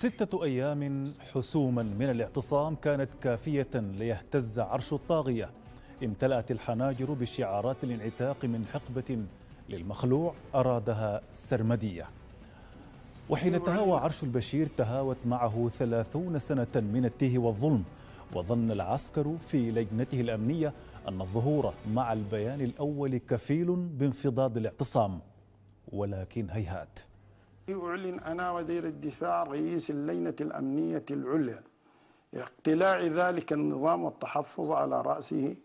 ستة أيام حسوما من الاعتصام كانت كافية ليهتز عرش الطاغية امتلأت الحناجر بشعارات الانعتاق من حقبة للمخلوع أرادها سرمدية وحين تهاوى عرش البشير تهاوت معه ثلاثون سنة من التيه والظلم وظن العسكر في لجنته الأمنية أن الظهور مع البيان الأول كفيل بانفضاض الاعتصام ولكن هيهات أعلن أنا وزير الدفاع رئيس اللجنة الأمنية العليا اقتلاع ذلك النظام والتحفظ على رأسه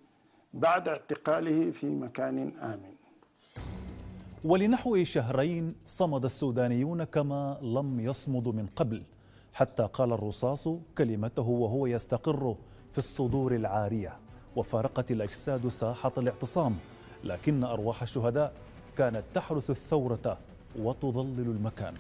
بعد اعتقاله في مكان آمن ولنحو شهرين صمد السودانيون كما لم يصمدوا من قبل حتى قال الرصاص كلمته وهو يستقر في الصدور العارية وفارقت الأجساد ساحة الاعتصام لكن أرواح الشهداء كانت تحرس الثورة وتظلل المكان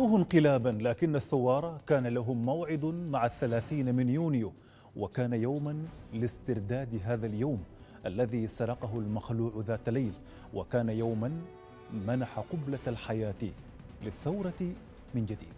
رفضوه انقلابا لكن الثوار كان لهم موعد مع الثلاثين من يونيو وكان يوما لاسترداد هذا اليوم الذي سرقه المخلوع ذات ليل وكان يوما منح قبلة الحياة للثورة من جديد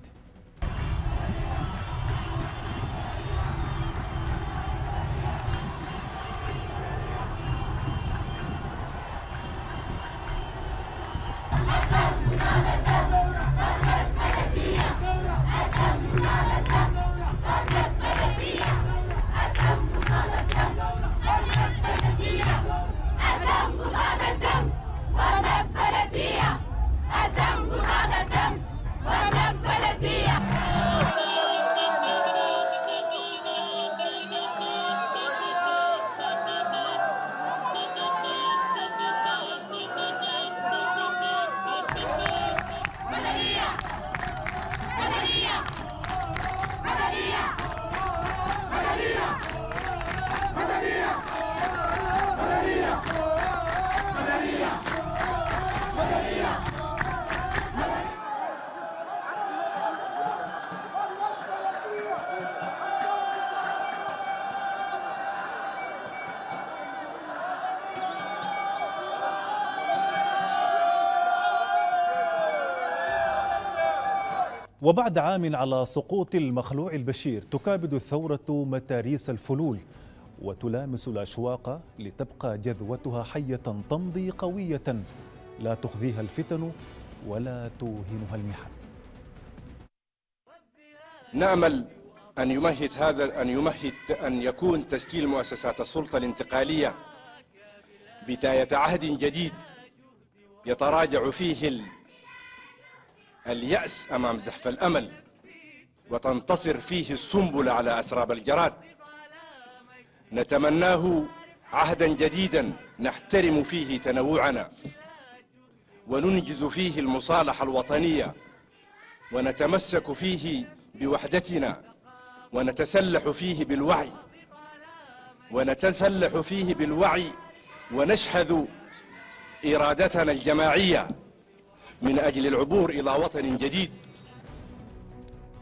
وبعد عام على سقوط المخلوع البشير تكابد الثورة متاريس الفلول وتلامس الأشواق لتبقى جذوتها حية تمضي قوية لا تخذيها الفتن ولا توهنها المحن نأمل أن يمهد هذا أن يمهد أن يكون تشكيل مؤسسات السلطة الانتقالية بداية عهد جديد يتراجع فيه اليأس أمام زحف الأمل وتنتصر فيه السنبل على أسراب الجراد نتمناه عهدا جديدا نحترم فيه تنوعنا وننجز فيه المصالحة الوطنية ونتمسك فيه بوحدتنا ونتسلح فيه بالوعي ونتسلح فيه بالوعي ونشحذ إرادتنا الجماعية من أجل العبور إلى وطن جديد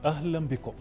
أهلا بكم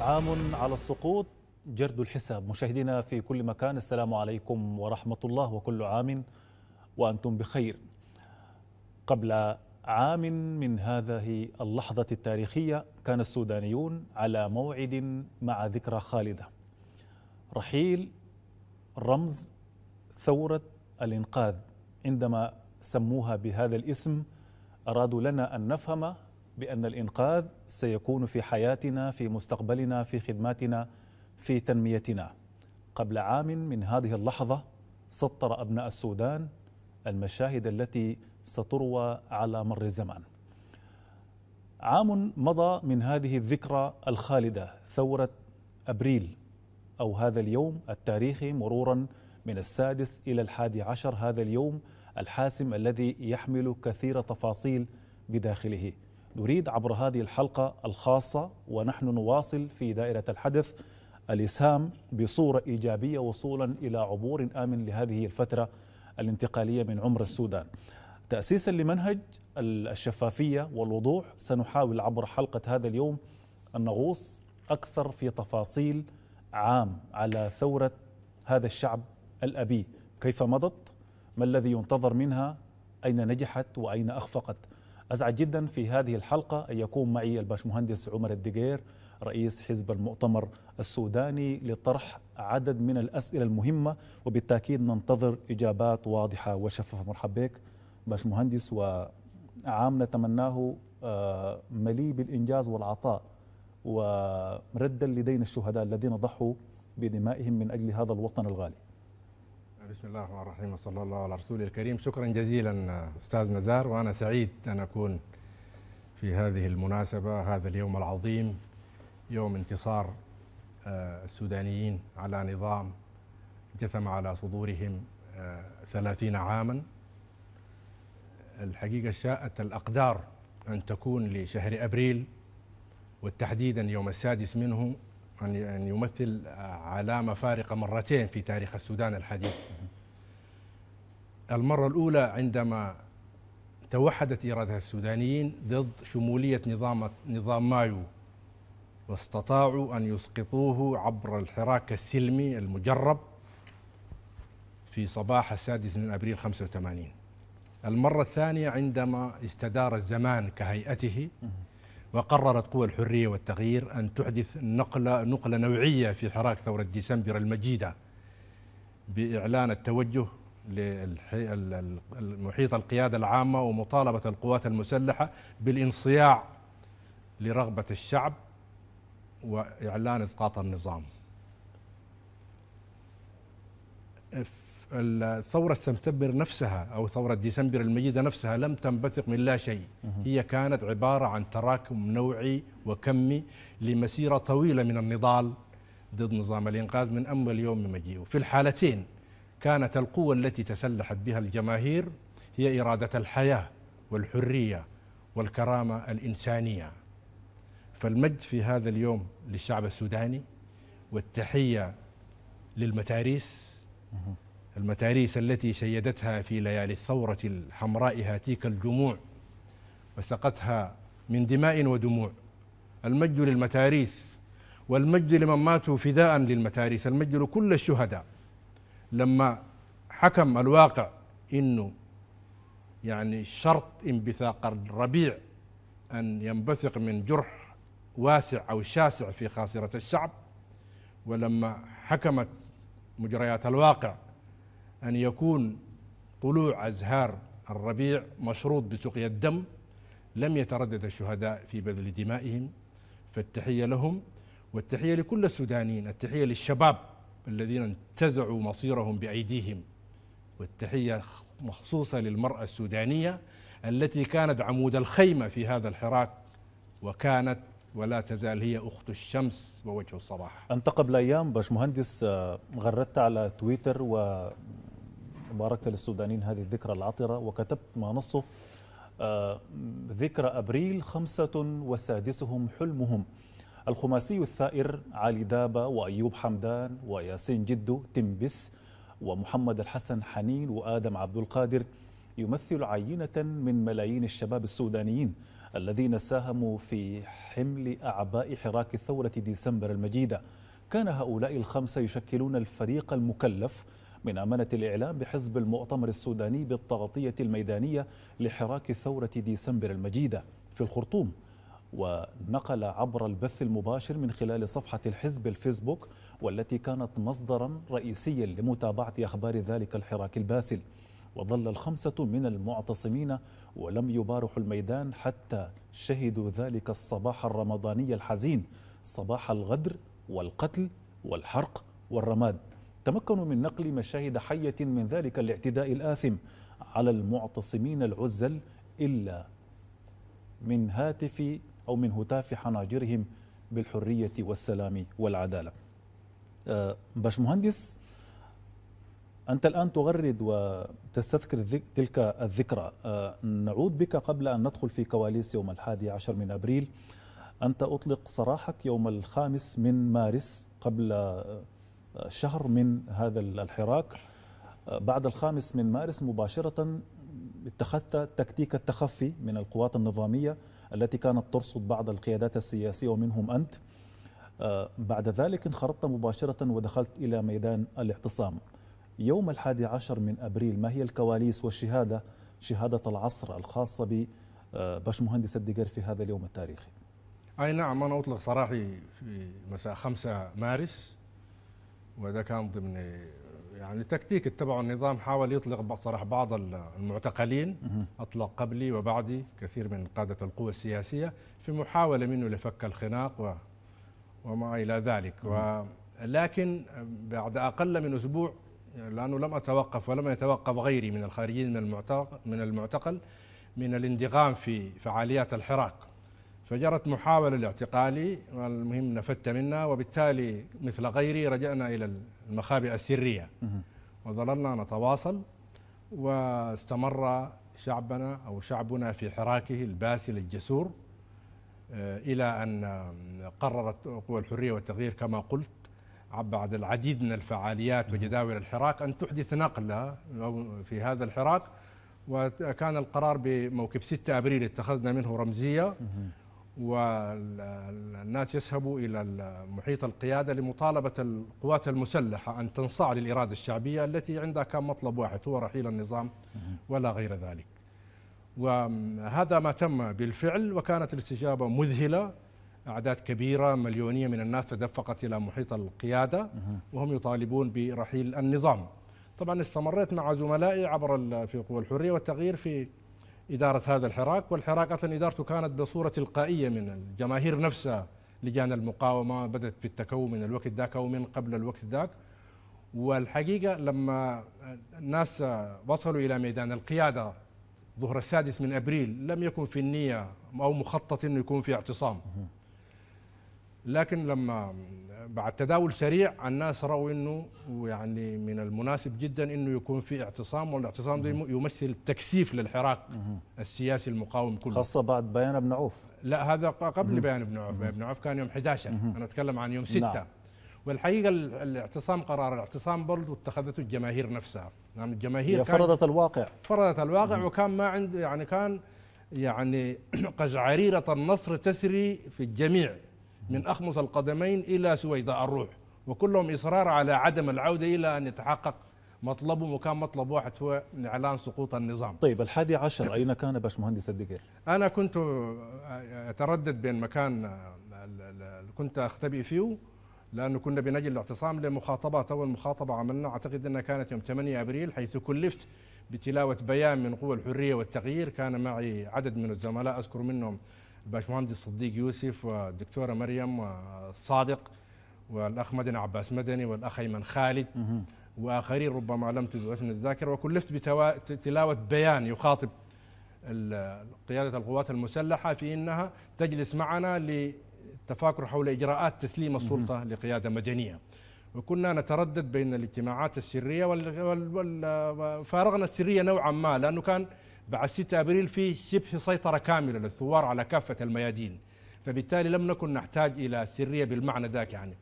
عام على السقوط جرد الحساب مشاهدينا في كل مكان السلام عليكم ورحمة الله وكل عام وأنتم بخير قبل عام من هذه اللحظة التاريخية كان السودانيون على موعد مع ذكرى خالدة رحيل رمز ثورة الإنقاذ عندما سموها بهذا الاسم أرادوا لنا أن نفهم بأن الإنقاذ سيكون في حياتنا في مستقبلنا في خدماتنا في تنميتنا قبل عام من هذه اللحظة سطر أبناء السودان المشاهد التي ستروى على مر الزمان عام مضى من هذه الذكرى الخالدة ثورة أبريل أو هذا اليوم التاريخي مرورا من السادس إلى الحادي عشر هذا اليوم الحاسم الذي يحمل كثير تفاصيل بداخله نريد عبر هذه الحلقة الخاصة ونحن نواصل في دائرة الحدث الإسهام بصورة إيجابية وصولا إلى عبور آمن لهذه الفترة الانتقالية من عمر السودان تأسيسا لمنهج الشفافية والوضوح سنحاول عبر حلقة هذا اليوم أن نغوص أكثر في تفاصيل عام على ثورة هذا الشعب الأبي كيف مضت ما الذي ينتظر منها أين نجحت وأين أخفقت أسعد جدا في هذه الحلقة أن يكون معي الباشمهندس عمر الدقير رئيس حزب المؤتمر السوداني لطرح عدد من الأسئلة المهمة وبالتأكيد ننتظر إجابات واضحة وشفافة مرحبا بك باشمهندس وعام نتمناه آه، مليء بالإنجاز والعطاء وردا لدينا الشهداء الذين ضحوا بدمائهم من أجل هذا الوطن الغالي بسم الله الرحمن الرحيم وصلى الله على رسوله الكريم شكرا جزيلا أستاذ نزار وأنا سعيد أن أكون في هذه المناسبة هذا اليوم العظيم يوم انتصار آه، السودانيين على نظام جثم على صدورهم آه، ثلاثين عاما الحقيقة شاءت الأقدار أن تكون لشهر أبريل وتحديدا يوم السادس منه أن يمثل آه، علامة فارقة مرتين في تاريخ السودان الحديث المرة الأولى عندما توحدت إرادة السودانيين ضد شمولية نظام, نظام مايو واستطاعوا أن يسقطوه عبر الحراك السلمي المجرب في صباح السادس من أبريل 85 المرة الثانية عندما استدار الزمان كهيئته وقررت قوى الحرية والتغيير أن تحدث نقلة, نقلة نوعية في حراك ثورة ديسمبر المجيدة بإعلان التوجه للمحيط القيادة العامة ومطالبة القوات المسلحة بالانصياع لرغبة الشعب وإعلان إسقاط النظام الثورة سبتمبر نفسها أو ثورة ديسمبر المجيدة نفسها لم تنبثق من لا شيء هي كانت عبارة عن تراكم نوعي وكمي لمسيرة طويلة من النضال ضد نظام الإنقاذ من أول يوم مجيئه في الحالتين كانت القوة التي تسلحت بها الجماهير هي إرادة الحياة والحرية والكرامة الإنسانية فالمجد في هذا اليوم للشعب السوداني والتحية للمتاريس المتاريس التي شيدتها في ليالي الثورة الحمراء هاتيك الجموع وسقتها من دماء ودموع المجد للمتاريس والمجد لمن ماتوا فداء للمتاريس المجد لكل الشهداء لما حكم الواقع انه يعني شرط انبثاق الربيع ان ينبثق من جرح واسع او شاسع في خاصره الشعب ولما حكمت مجريات الواقع أن يكون طلوع أزهار الربيع مشروط بسقيا الدم لم يتردد الشهداء في بذل دمائهم فالتحية لهم والتحية لكل السودانيين التحية للشباب الذين انتزعوا مصيرهم بأيديهم والتحية مخصوصة للمرأة السودانية التي كانت عمود الخيمة في هذا الحراك وكانت ولا تزال هي أخت الشمس ووجه الصباح أنت قبل أيام باش مهندس آه، غردت على تويتر و باركت للسودانيين هذه الذكرى العطرة وكتبت ما نصه آه، ذكرى أبريل خمسة وسادسهم حلمهم الخماسي الثائر علي دابا وأيوب حمدان وياسين جدو تمبس ومحمد الحسن حنين وآدم عبد القادر يمثل عينة من ملايين الشباب السودانيين الذين ساهموا في حمل أعباء حراك الثورة ديسمبر المجيدة كان هؤلاء الخمسة يشكلون الفريق المكلف من أمانة الإعلام بحزب المؤتمر السوداني بالتغطية الميدانية لحراك ثورة ديسمبر المجيدة في الخرطوم ونقل عبر البث المباشر من خلال صفحة الحزب الفيسبوك والتي كانت مصدرا رئيسيا لمتابعة أخبار ذلك الحراك الباسل وظل الخمسة من المعتصمين ولم يبارحوا الميدان حتى شهدوا ذلك الصباح الرمضاني الحزين صباح الغدر والقتل والحرق والرماد تمكنوا من نقل مشاهد حية من ذلك الاعتداء الآثم على المعتصمين العزل إلا من هاتف أو من هتاف حناجرهم بالحرية والسلام والعدالة آه، باش مهندس أنت الآن تغرد وتستذكر تلك الذكرى آه، نعود بك قبل أن ندخل في كواليس يوم الحادي عشر من أبريل أنت أطلق سراحك يوم الخامس من مارس قبل شهر من هذا الحراك آه، بعد الخامس من مارس مباشرة اتخذت تكتيك التخفي من القوات النظامية التي كانت ترصد بعض القيادات السياسية ومنهم أنت آه، بعد ذلك انخرطت مباشرة ودخلت إلى ميدان الاعتصام يوم الحادي عشر من أبريل ما هي الكواليس والشهادة شهادة العصر الخاصة آه، مهندس الدقر في هذا اليوم التاريخي أي نعم أنا أطلق سراحي في مساء 5 مارس وده كان ضمن يعني تكتيك اتبعه النظام حاول يطلق صراحة بعض المعتقلين أطلق قبلي وبعدي كثير من قادة القوى السياسية في محاولة منه لفك الخناق و وما إلى ذلك ولكن بعد أقل من أسبوع لأنه لم أتوقف ولم يتوقف غيري من الخارجين من المعتقل من المعتقل من الانضغام في فعاليات الحراك فجرت محاولة لاعتقالي والمهم نفدت منا وبالتالي مثل غيري رجعنا إلى المخابئ السرية وظللنا نتواصل واستمر شعبنا أو شعبنا في حراكه الباسل الجسور آه، إلى أن قررت قوى الحرية والتغيير كما قلت بعد العديد من الفعاليات وجداول الحراك أن تحدث نقلة في هذا الحراك وكان القرار بموكب 6 أبريل اتخذنا منه رمزية والناس يذهبوا إلى محيط القيادة لمطالبة القوات المسلحة أن تنصاع للإرادة الشعبية التي عندها كان مطلب واحد هو رحيل النظام ولا غير ذلك وهذا ما تم بالفعل وكانت الاستجابة مذهلة أعداد كبيرة مليونية من الناس تدفقت إلى محيط القيادة وهم يطالبون برحيل النظام طبعا استمريت مع زملائي عبر في قوى الحرية والتغيير في إدارة هذا الحراك والحراك أصلا إدارته كانت بصورة تلقائية من الجماهير نفسها لجان المقاومة بدأت في التكون من الوقت ذاك أو من قبل الوقت ذاك والحقيقة لما الناس وصلوا إلى ميدان القيادة ظهر السادس من أبريل لم يكن في النية أو مخطط أنه يكون في اعتصام لكن لما بعد تداول سريع الناس راوا انه يعني من المناسب جدا انه يكون في اعتصام والاعتصام ده يمثل تكثيف للحراك السياسي المقاوم كله خاصه بعد بيان ابن عوف لا هذا قبل بيان ابن عوف بيان ابن عوف كان يوم 11 انا اتكلم عن يوم 6 نعم. والحقيقه الاعتصام قرار الاعتصام برضه اتخذته الجماهير نفسها يعني الجماهير فرضت الواقع فرضت الواقع وكان ما عند يعني كان يعني قزعريره النصر تسري في الجميع من أخمص القدمين إلى سويداء الروح وكلهم إصرار على عدم العودة إلى أن يتحقق مطلبهم وكان مطلب واحد هو إعلان سقوط النظام طيب الحادي عشر أين كان باشمهندس الدقير؟ أنا كنت أتردد بين مكان كنت أختبئ فيه لأنه كنا بنجل الاعتصام لمخاطبات أول مخاطبة عملنا أعتقد أنها كانت يوم 8 أبريل حيث كلفت بتلاوة بيان من قوى الحرية والتغيير كان معي عدد من الزملاء أذكر منهم الباشمهندس صديق يوسف والدكتوره آه، مريم آه، صادق والاخ مدن عباس مدني والاخ ايمن خالد واخرين ربما لم تزعفني الذاكره وكلفت بتلاوه بيان يخاطب قياده القوات المسلحه في انها تجلس معنا للتفاكر حول اجراءات تسليم السلطه لقياده مدنيه وكنا نتردد بين الاجتماعات السريه وفارغنا آه، السريه نوعا ما لانه كان بعد 6 ابريل في شبه سيطره كامله للثوار على كافه الميادين فبالتالي لم نكن نحتاج الى سريه بالمعنى ذاك يعني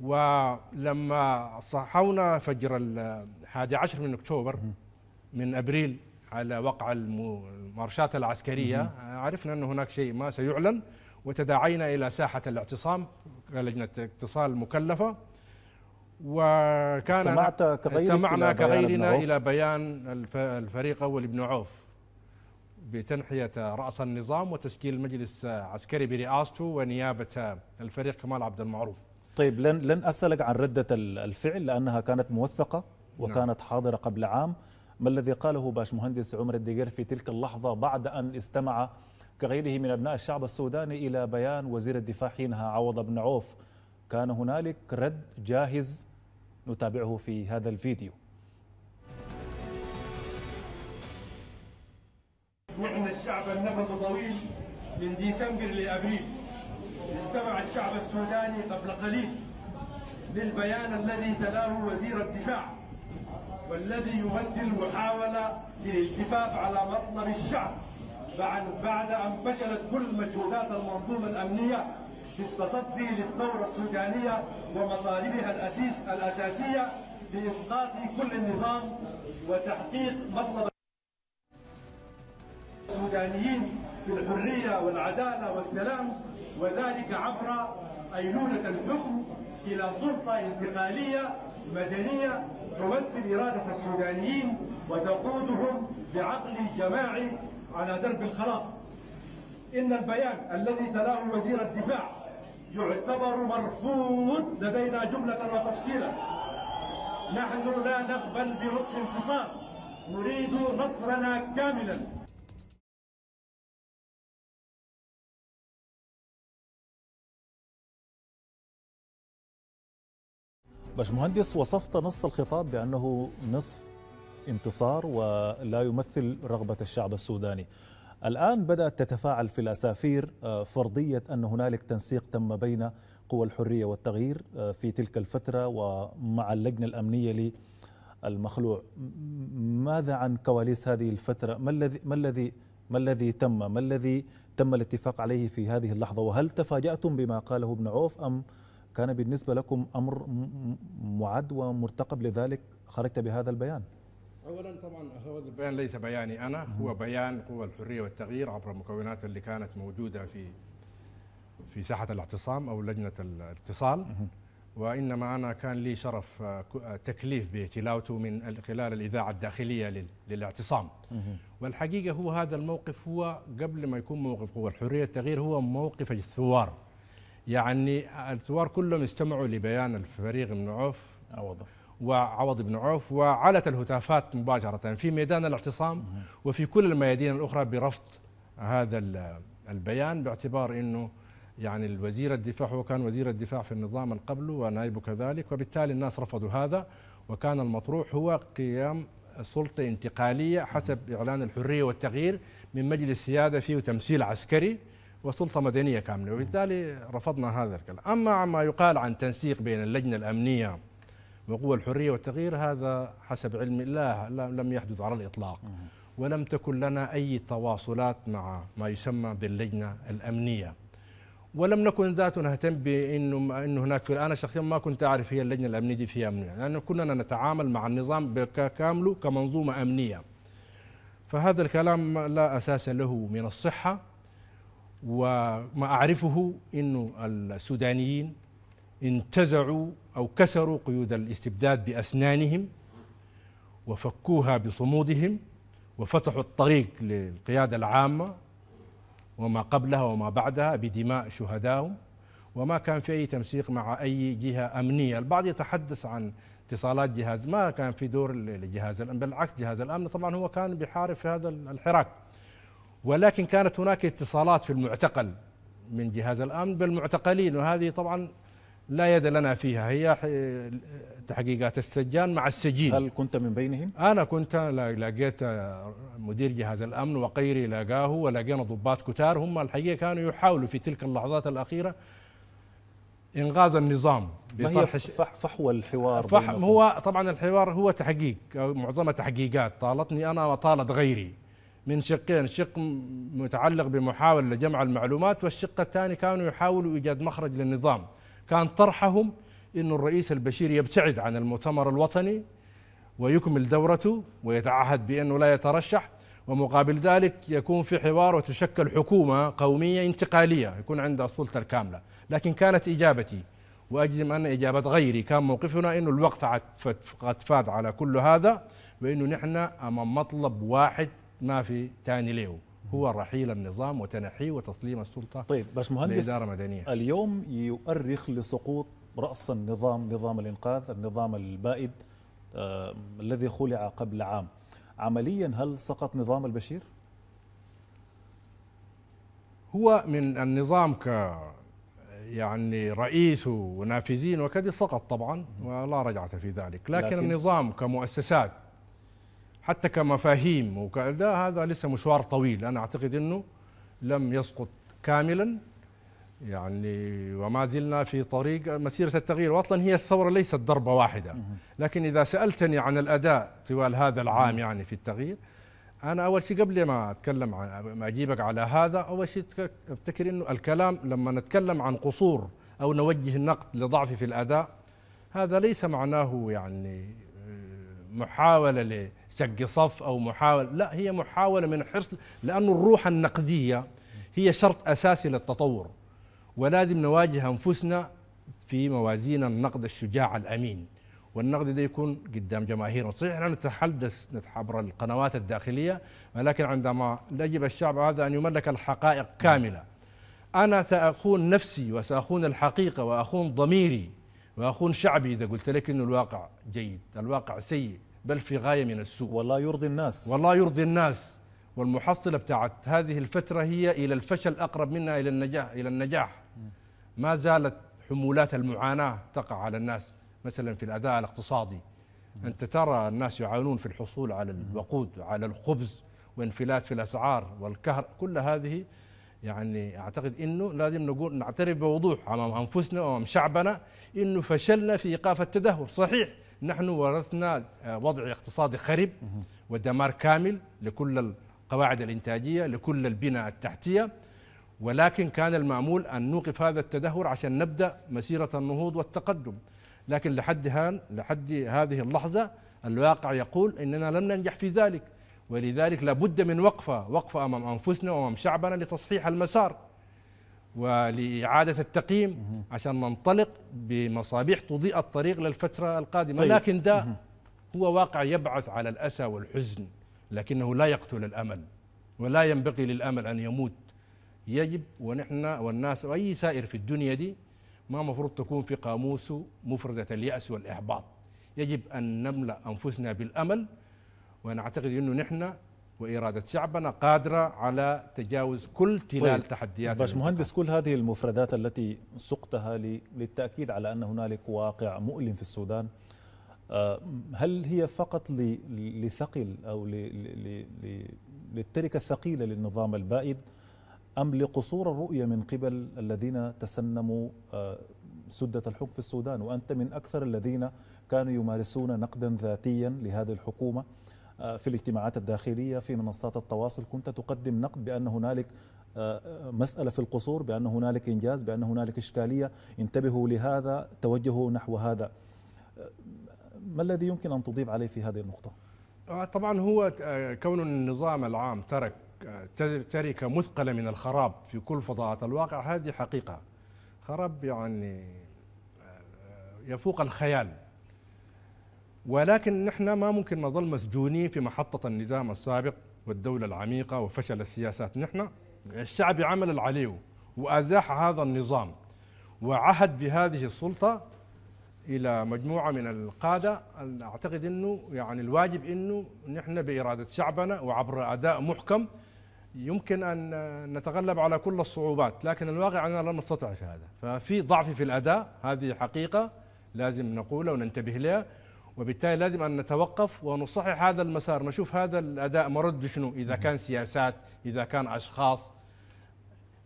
ولما صحونا فجر ال 11 من اكتوبر من ابريل على وقع المارشات العسكريه عرفنا ان هناك شيء ما سيعلن وتداعينا الى ساحه الاعتصام لجنه اتصال مكلفه وكان استمعت كغيرك استمعنا كغيرنا الى بيان الفريق اول ابن عوف بتنحية رأس النظام وتشكيل مجلس عسكري برئاسته ونيابة الفريق كمال عبد المعروف طيب لن لن أسألك عن ردة الفعل لأنها كانت موثقة وكانت نعم. حاضرة قبل عام ما الذي قاله باشمهندس عمر الدقير في تلك اللحظة بعد أن استمع كغيره من أبناء الشعب السوداني إلى بيان وزير الدفاع حينها عوض بن عوف كان هنالك رد جاهز نتابعه في هذا الفيديو وعن الشعب النفس طويل من ديسمبر لأبريل استمع الشعب السوداني قبل قليل للبيان الذي تلاه وزير الدفاع والذي يمثل محاولة للالتفاف على مطلب الشعب بعد بعد أن فشلت كل مجهودات المنظومة الأمنية في التصدي للثورة السودانية ومطالبها الأسيس الأساسية في إسقاط كل النظام وتحقيق مطلب السودانيين في الحرية والعدالة والسلام وذلك عبر أيلولة الحكم إلى سلطة انتقالية مدنية تمثل إرادة السودانيين وتقودهم بعقل جماعي على درب الخلاص إن البيان الذي تلاه وزير الدفاع يعتبر مرفوض لدينا جملة وتفصيلا نحن لا نقبل بنصف انتصار نريد نصرنا كاملا باشمهندس وصفت نص الخطاب بأنه نصف انتصار ولا يمثل رغبة الشعب السوداني الآن بدأت تتفاعل في الأسافير آه، فرضية أن هنالك تنسيق تم بين قوى الحرية والتغيير آه، في تلك الفترة ومع اللجنة الأمنية للمخلوع ماذا عن كواليس هذه الفترة ما الذي ما الذي ما الذي تم ما الذي تم الاتفاق عليه في هذه اللحظة وهل تفاجأتم بما قاله ابن عوف أم كان بالنسبة لكم أمر معد ومرتقب لذلك خرجت بهذا البيان اولا طبعا هذا البيان ليس بياني انا هو بيان قوى الحريه والتغيير عبر المكونات اللي كانت موجوده في في ساحه الاعتصام او لجنه الاتصال وانما انا كان لي شرف آه، آه، تكليف بتلاوته من خلال الاذاعه الداخليه للاعتصام والحقيقه هو هذا الموقف هو قبل ما يكون موقف قوى الحريه والتغيير هو موقف الثوار يعني الثوار كلهم استمعوا لبيان الفريق بن عوف عوض وعوض بن عوف وعلت الهتافات مباشرة في ميدان الاعتصام وفي كل الميادين الأخرى برفض هذا البيان باعتبار أنه يعني الوزير الدفاع هو كان وزير الدفاع في النظام القبل ونائبه كذلك وبالتالي الناس رفضوا هذا وكان المطروح هو قيام سلطة انتقالية حسب إعلان الحرية والتغيير من مجلس سيادة فيه تمثيل عسكري وسلطة مدنية كاملة وبالتالي رفضنا هذا الكلام أما عما يقال عن تنسيق بين اللجنة الأمنية وقوى الحرية والتغيير هذا حسب علم الله لم يحدث على الإطلاق ولم تكن لنا أي تواصلات مع ما يسمى باللجنة الأمنية ولم نكن ذات نهتم بانه انه هناك في انا شخصيا ما كنت اعرف هي اللجنه الامنيه دي فيها امنيه لان يعني كنا نتعامل مع النظام كامله كمنظومه امنيه فهذا الكلام لا اساس له من الصحه وما أعرفه أنه السودانيين انتزعوا أو كسروا قيود الاستبداد بأسنانهم وفكوها بصمودهم وفتحوا الطريق للقيادة العامة وما قبلها وما بعدها بدماء شهدائهم وما كان في أي تمسيق مع أي جهة أمنية البعض يتحدث عن اتصالات جهاز ما كان في دور لجهاز الأمن بالعكس جهاز الأمن طبعا هو كان بيحارب في هذا الحراك ولكن كانت هناك اتصالات في المعتقل من جهاز الامن بالمعتقلين وهذه طبعا لا يد لنا فيها هي تحقيقات السجان مع السجين هل كنت من بينهم؟ أنا كنت لقيت مدير جهاز الأمن وقيري لقاه ولقينا ضباط كتار هم الحقيقة كانوا يحاولوا في تلك اللحظات الأخيرة انقاذ النظام ما هي فحوى الحوار فح هو طبعا الحوار هو تحقيق معظمه تحقيقات طالتني أنا وطالت غيري من شقين شق متعلق بمحاولة لجمع المعلومات والشق الثاني كانوا يحاولوا إيجاد مخرج للنظام كان طرحهم أن الرئيس البشير يبتعد عن المؤتمر الوطني ويكمل دورته ويتعهد بأنه لا يترشح ومقابل ذلك يكون في حوار وتشكل حكومة قومية انتقالية يكون عندها السلطة الكاملة لكن كانت إجابتي وأجزم أن إجابة غيري كان موقفنا أنه الوقت قد فاد على كل هذا وأنه نحن أمام مطلب واحد ما في ثاني له هو رحيل النظام وتنحيه وتسليم السلطه طيب بس مهندس لاداره مدنيه اليوم يؤرخ لسقوط راس النظام نظام الانقاذ النظام البائد آه الذي خلع قبل عام عمليا هل سقط نظام البشير هو من النظام ك يعني رئيس ونافذين وكذا سقط طبعا ولا رجعة في ذلك لكن, لكن النظام كمؤسسات حتى كمفاهيم وكذا هذا لسه مشوار طويل انا اعتقد انه لم يسقط كاملا يعني وما زلنا في طريق مسيره التغيير واصلا هي الثوره ليست ضربه واحده لكن اذا سالتني عن الاداء طوال هذا العام يعني في التغيير انا اول شيء قبل ما اتكلم عن ما اجيبك على هذا اول شيء افتكر انه الكلام لما نتكلم عن قصور او نوجه النقد لضعف في الاداء هذا ليس معناه يعني آه، محاوله شق صف أو محاولة لا هي محاولة من حرص لانه الروح النقدية هي شرط أساسي للتطور ولازم نواجه أنفسنا في موازين النقد الشجاع الأمين والنقد ده يكون قدام جماهيرنا صحيح نحن نتحدث عبر القنوات الداخلية ولكن عندما يجب الشعب هذا أن يملك الحقائق كاملة أنا سأخون نفسي وسأخون الحقيقة وأخون ضميري وأخون شعبي إذا قلت لك انه الواقع جيد الواقع سيء بل في غاية من السوء والله يرضي الناس والله يرضي الناس والمحصلة بتاعت هذه الفترة هي إلى الفشل أقرب منها إلى النجاح إلى النجاح ما زالت حمولات المعاناة تقع على الناس مثلا في الأداء الاقتصادي أنت ترى الناس يعانون في الحصول على الوقود على الخبز وانفلات في الأسعار والكهر كل هذه يعني أعتقد أنه لازم نقول نعترف بوضوح أمام أنفسنا وأمام شعبنا أنه فشلنا في إيقاف التدهور صحيح نحن ورثنا آه، وضع اقتصادي خرب ودمار كامل لكل القواعد الإنتاجية لكل البنى التحتية ولكن كان المعمول أن نوقف هذا التدهور عشان نبدأ مسيرة النهوض والتقدم لكن لحد هان لحد هذه اللحظة الواقع يقول إننا لم ننجح في ذلك ولذلك لابد من وقفة وقفة أمام أنفسنا وأمام شعبنا لتصحيح المسار ولإعادة التقييم عشان ننطلق بمصابيح تضيء الطريق للفترة القادمة طيب. لكن ده هو واقع يبعث على الأسى والحزن لكنه لا يقتل الأمل ولا ينبغي للأمل أن يموت يجب ونحن والناس وأي سائر في الدنيا دي ما مفروض تكون في قاموسه مفردة اليأس والإحباط يجب أن نملأ أنفسنا بالأمل ونعتقد أنه نحن وإرادة شعبنا قادرة على تجاوز كل تلال طيب. تحديات باشمهندس كل هذه المفردات التي سقتها للتأكيد على أن هنالك واقع مؤلم في السودان آه، هل هي فقط لثقل أو للتركة الثقيلة للنظام البائد أم لقصور الرؤية من قبل الذين تسنموا آه، سدة الحكم في السودان وأنت من أكثر الذين كانوا يمارسون نقدا ذاتيا لهذه الحكومة آه، في الاجتماعات الداخلية في منصات التواصل كنت تقدم نقد بأن هنالك آه، آه، مسألة في القصور بأن هنالك إنجاز بأن هنالك إشكالية انتبهوا لهذا توجهوا نحو هذا ما الذي يمكن أن تضيف عليه في هذه النقطة؟ طبعا هو كون النظام العام ترك تركة مثقلة من الخراب في كل فضاءات الواقع هذه حقيقة خراب يعني يفوق الخيال ولكن نحن ما ممكن نظل مسجونين في محطة النظام السابق والدولة العميقة وفشل السياسات نحن الشعب عمل العليو وأزاح هذا النظام وعهد بهذه السلطة إلى مجموعة من القادة أعتقد أنه يعني الواجب أنه نحن بإرادة شعبنا وعبر أداء محكم يمكن أن نتغلب على كل الصعوبات لكن الواقع أننا لم نستطيع في هذا ففي ضعف في الأداء هذه حقيقة لازم نقولها وننتبه لها وبالتالي لازم أن نتوقف ونصحح هذا المسار نشوف هذا الأداء مرد شنو إذا كان سياسات إذا كان أشخاص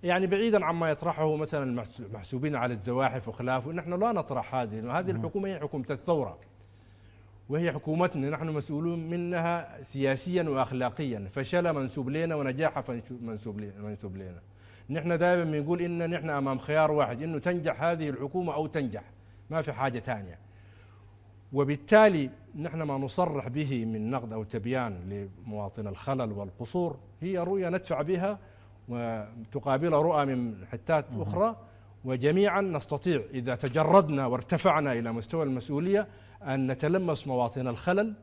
يعني بعيدا عما يطرحه مثلا المحسوبين على الزواحف وخلافه نحن لا نطرح هذه هذه الحكومة هي حكومة الثورة وهي حكومتنا نحن مسؤولون منها سياسيا واخلاقيا فشل منسوب لنا ونجاح منسوب منسوب لنا نحن دائما بنقول ان نحن امام خيار واحد انه تنجح هذه الحكومه او تنجح ما في حاجه ثانيه وبالتالي نحن ما نصرح به من نقد أو تبيان لمواطن الخلل والقصور هي رؤية ندفع بها وتقابل رؤى من حتات أخرى وجميعا نستطيع إذا تجردنا وارتفعنا إلى مستوى المسؤولية أن نتلمس مواطن الخلل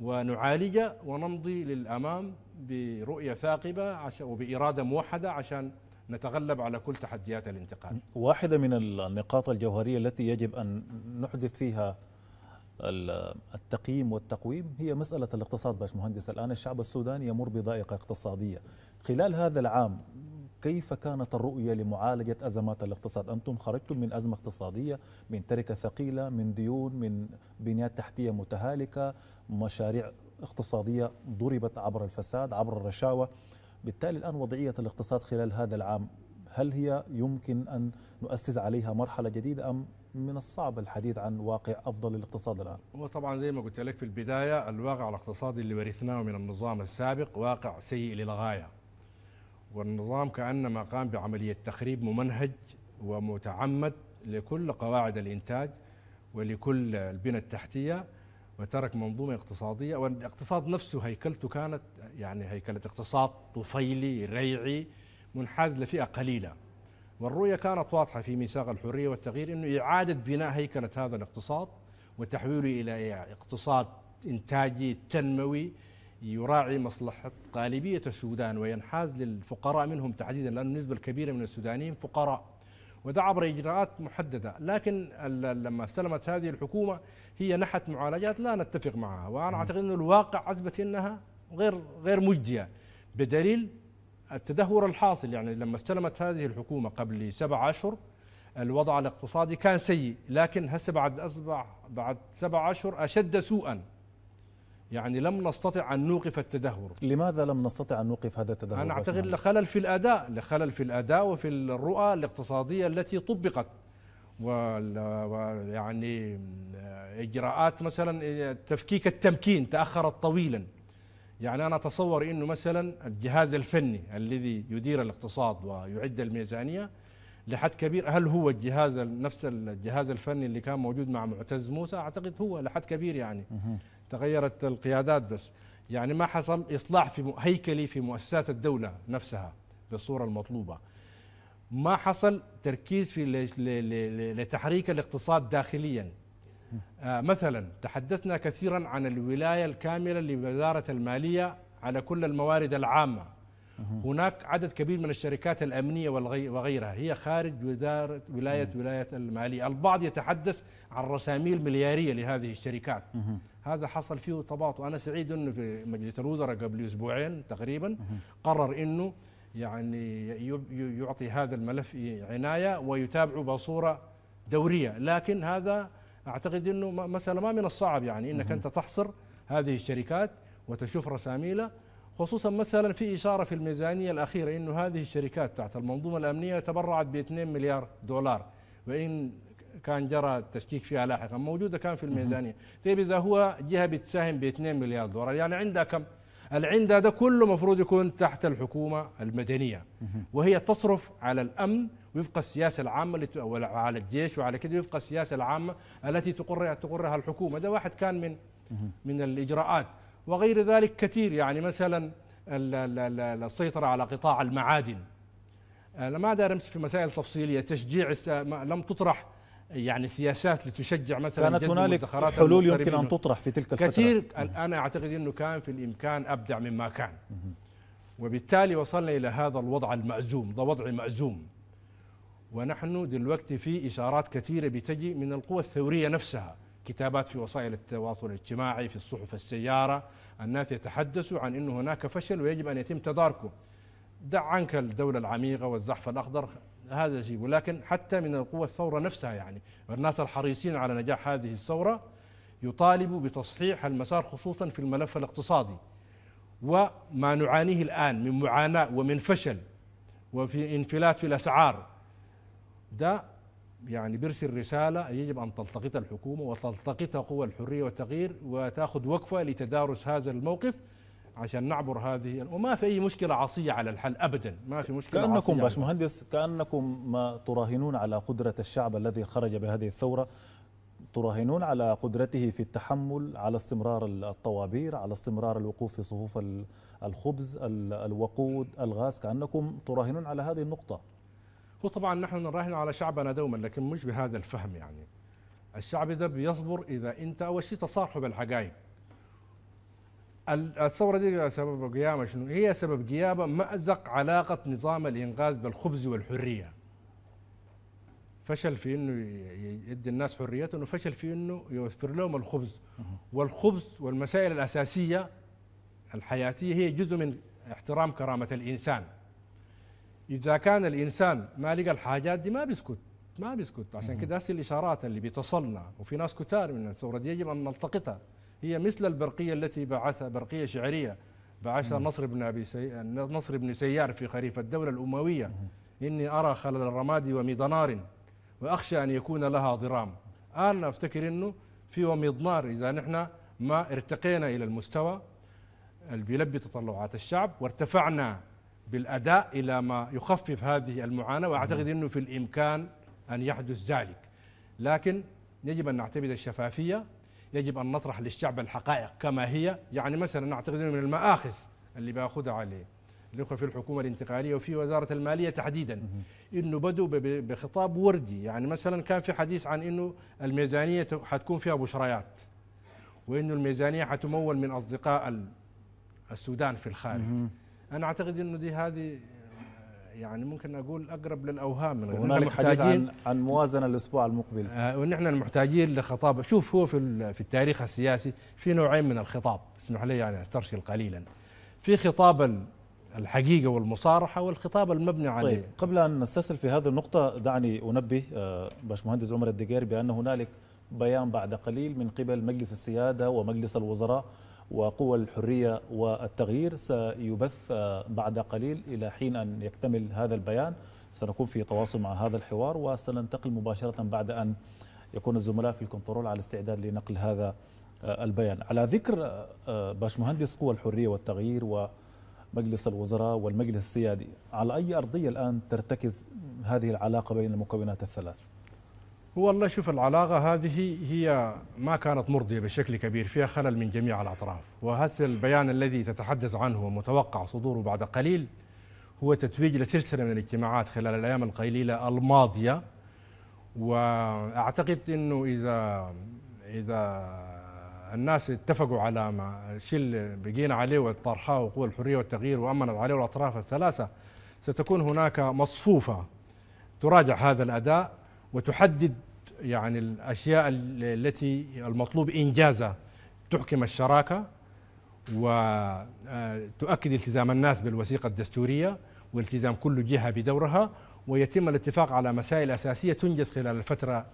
ونعالجه ونمضي للأمام برؤية ثاقبة وبإرادة موحدة عشان نتغلب على كل تحديات الانتقال واحدة من النقاط الجوهرية التي يجب أن نحدث فيها التقييم والتقويم هي مسألة الاقتصاد باش مهندس الآن الشعب السوداني يمر بضائقة اقتصادية خلال هذا العام كيف كانت الرؤية لمعالجة أزمات الاقتصاد أنتم خرجتم من أزمة اقتصادية من تركة ثقيلة من ديون من بنيات تحتية متهالكة مشاريع اقتصادية ضربت عبر الفساد عبر الرشاوة بالتالي الآن وضعية الاقتصاد خلال هذا العام هل هي يمكن أن نؤسس عليها مرحلة جديدة أم من الصعب الحديث عن واقع افضل للاقتصاد الان. هو طبعا زي ما قلت لك في البدايه الواقع الاقتصادي اللي ورثناه من النظام السابق واقع سيء للغايه. والنظام كانما قام بعمليه تخريب ممنهج ومتعمد لكل قواعد الانتاج ولكل البنى التحتيه وترك منظومه اقتصاديه والاقتصاد نفسه هيكلته كانت يعني هيكله اقتصاد طفيلي ريعي منحاز لفئه قليله والرؤية كانت واضحة في ميثاق الحرية والتغيير أنه إعادة بناء هيكلة هذا الاقتصاد وتحويله إلى اقتصاد إنتاجي تنموي يراعي مصلحة غالبية السودان وينحاز للفقراء منهم تحديدا لأن النسبة الكبيرة من السودانيين فقراء وده عبر إجراءات محددة لكن لما استلمت هذه الحكومة هي نحت معالجات لا نتفق معها وأنا أعتقد أن الواقع عزبت أنها غير غير مجدية بدليل التدهور الحاصل يعني لما استلمت هذه الحكومة قبل سبع أشهر الوضع الاقتصادي كان سيء لكن هسه بعد أصبح بعد سبع أشهر أشد سوءا يعني لم نستطع أن نوقف التدهور لماذا لم نستطع أن نوقف هذا التدهور؟ أنا أعتقد لخلل في الأداء لخلل في الأداء وفي الرؤى الاقتصادية التي طبقت ويعني إجراءات مثلا تفكيك التمكين تأخرت طويلا يعني أنا أتصور أنه مثلا الجهاز الفني الذي يدير الاقتصاد ويعد الميزانية لحد كبير هل هو الجهاز نفس الجهاز الفني اللي كان موجود مع معتز موسى أعتقد هو لحد كبير يعني تغيرت القيادات بس يعني ما حصل إصلاح في هيكلي في مؤسسات الدولة نفسها بالصورة المطلوبة ما حصل تركيز في لتحريك الاقتصاد داخليا آه، مثلا تحدثنا كثيرا عن الولاية الكاملة لوزارة المالية على كل الموارد العامة هناك عدد كبير من الشركات الأمنية وغيرها هي خارج وزارة ولاية ولاية المالية البعض يتحدث عن رساميل ملياريه لهذه الشركات هذا حصل فيه تباطؤ أنا سعيد أنه في مجلس الوزراء قبل أسبوعين تقريبا قرر أنه يعني يعطي هذا الملف عناية ويتابعه بصورة دورية لكن هذا اعتقد انه مساله ما من الصعب يعني انك انت تحصر هذه الشركات وتشوف رساميلها خصوصا مثلا في اشاره في الميزانيه الاخيره انه هذه الشركات تحت المنظومه الامنيه تبرعت ب 2 مليار دولار وان كان جرى التشكيك فيها لاحقا موجوده كان في الميزانيه طيب اذا هو جهه بتساهم ب 2 مليار دولار يعني عندها كم العند هذا كله مفروض يكون تحت الحكومة المدنية وهي تصرف على الأمن وفق السياسة العامة وعلى الجيش وعلى كده وفق السياسة العامة التي تقرها تقرها الحكومة ده واحد كان من من الإجراءات وغير ذلك كثير يعني مثلا السيطرة على قطاع المعادن أنا ما داير في مسائل تفصيلية تشجيع لم تطرح يعني سياسات لتشجع مثلا كانت هنالك حلول يمكن ان تطرح في تلك الفتره كثير انا اعتقد انه كان في الامكان ابدع مما كان وبالتالي وصلنا الى هذا الوضع المأزوم ده وضع مأزوم ونحن دلوقتي في اشارات كثيره بتجي من القوى الثوريه نفسها كتابات في وسائل التواصل الاجتماعي في الصحف السياره الناس يتحدثوا عن انه هناك فشل ويجب ان يتم تداركه دع عنك الدوله العميقه والزحف الاخضر هذا يجيب ولكن حتى من القوى الثورة نفسها يعني والناس الحريصين على نجاح هذه الثورة يطالبوا بتصحيح المسار خصوصا في الملف الاقتصادي وما نعانيه الآن من معاناة ومن فشل وفي انفلات في الأسعار ده يعني بيرسل رسالة يجب أن تلتقطها الحكومة وتلتقطها قوى الحرية والتغيير وتأخذ وقفة لتدارس هذا الموقف عشان نعبر هذه وما في اي مشكله عصيه على الحل ابدا ما في مشكله كانكم عصية باشمهندس كانكم ما تراهنون على قدره الشعب الذي خرج بهذه الثوره تراهنون على قدرته في التحمل على استمرار الطوابير على استمرار الوقوف في صفوف الخبز الوقود الغاز كأنكم تراهنون على هذه النقطة هو طبعا نحن نراهن على شعبنا دوما لكن مش بهذا الفهم يعني الشعب ده بيصبر إذا أنت أول شيء تصارحه بالحقائق الثوره دي سبب قيامة شنو؟ هي سبب قيامة مأزق علاقه نظام الانقاذ بالخبز والحريه. فشل في انه يدي الناس حريتهم وفشل في انه يوفر لهم الخبز والخبز والمسائل الاساسيه الحياتيه هي جزء من احترام كرامه الانسان. اذا كان الانسان ما لقى الحاجات دي ما بيسكت ما بيسكت عشان كده هسه الاشارات اللي بتصلنا وفي ناس كتار من الثوره دي يجب ان نلتقطها هي مثل البرقية التي بعث برقية شعرية بعثها نصر بن أبي سي... نصر بن سيار في خريف الدولة الأموية إني أرى خلل الرماد ومضنار وأخشى أن يكون لها ضرام أنا أفتكر أنه في ومضنار إذا نحن ما ارتقينا إلى المستوى اللي بيلبي تطلعات الشعب وارتفعنا بالأداء إلى ما يخفف هذه المعاناة وأعتقد أنه في الإمكان أن يحدث ذلك لكن يجب أن نعتمد الشفافية يجب أن نطرح للشعب الحقائق كما هي يعني مثلا أعتقد أنه من المآخذ اللي بأخذها عليه الأخوة في الحكومة الانتقالية وفي وزارة المالية تحديدا أنه بدوا بخطاب وردي يعني مثلا كان في حديث عن أنه الميزانية حتكون فيها بشريات وأنه الميزانية حتمول من أصدقاء السودان في الخارج أنا أعتقد أنه دي هذه يعني ممكن اقول اقرب للاوهام من غير محتاجين عن, عن موازنه الاسبوع المقبل آه ونحن محتاجين لخطاب شوف هو في في التاريخ السياسي في نوعين من الخطاب اسمح لي يعني استرسل قليلا في خطاب الحقيقه والمصارحه والخطاب المبني عليه طيب قبل ان نستسل في هذه النقطه دعني انبه آه، باشمهندس عمر الدقير بان هنالك بيان بعد قليل من قبل مجلس السياده ومجلس الوزراء وقوى الحرية والتغيير سيبث بعد قليل إلى حين أن يكتمل هذا البيان سنكون في تواصل مع هذا الحوار وسننتقل مباشرة بعد أن يكون الزملاء في الكنترول على استعداد لنقل هذا آه، البيان على ذكر آه، آه، باشمهندس قوى الحرية والتغيير ومجلس الوزراء والمجلس السيادي على أي أرضية الآن ترتكز هذه العلاقة بين المكونات الثلاث هو والله شوف العلاقة هذه هي ما كانت مرضية بشكل كبير فيها خلل من جميع الأطراف وهذا البيان الذي تتحدث عنه ومتوقع صدوره بعد قليل هو تتويج لسلسلة من الاجتماعات خلال الأيام القليلة الماضية وأعتقد أنه إذا إذا الناس اتفقوا على ما الشيء اللي بقينا عليه والطرحة وقوى الحرية والتغيير وأمنت عليه الأطراف الثلاثة ستكون هناك مصفوفة تراجع هذا الأداء وتحدد يعني الاشياء التي المطلوب انجازها تحكم الشراكه وتؤكد آه، التزام الناس بالوثيقه الدستوريه والتزام كل جهه بدورها ويتم الاتفاق على مسائل اساسيه تنجز خلال الفتره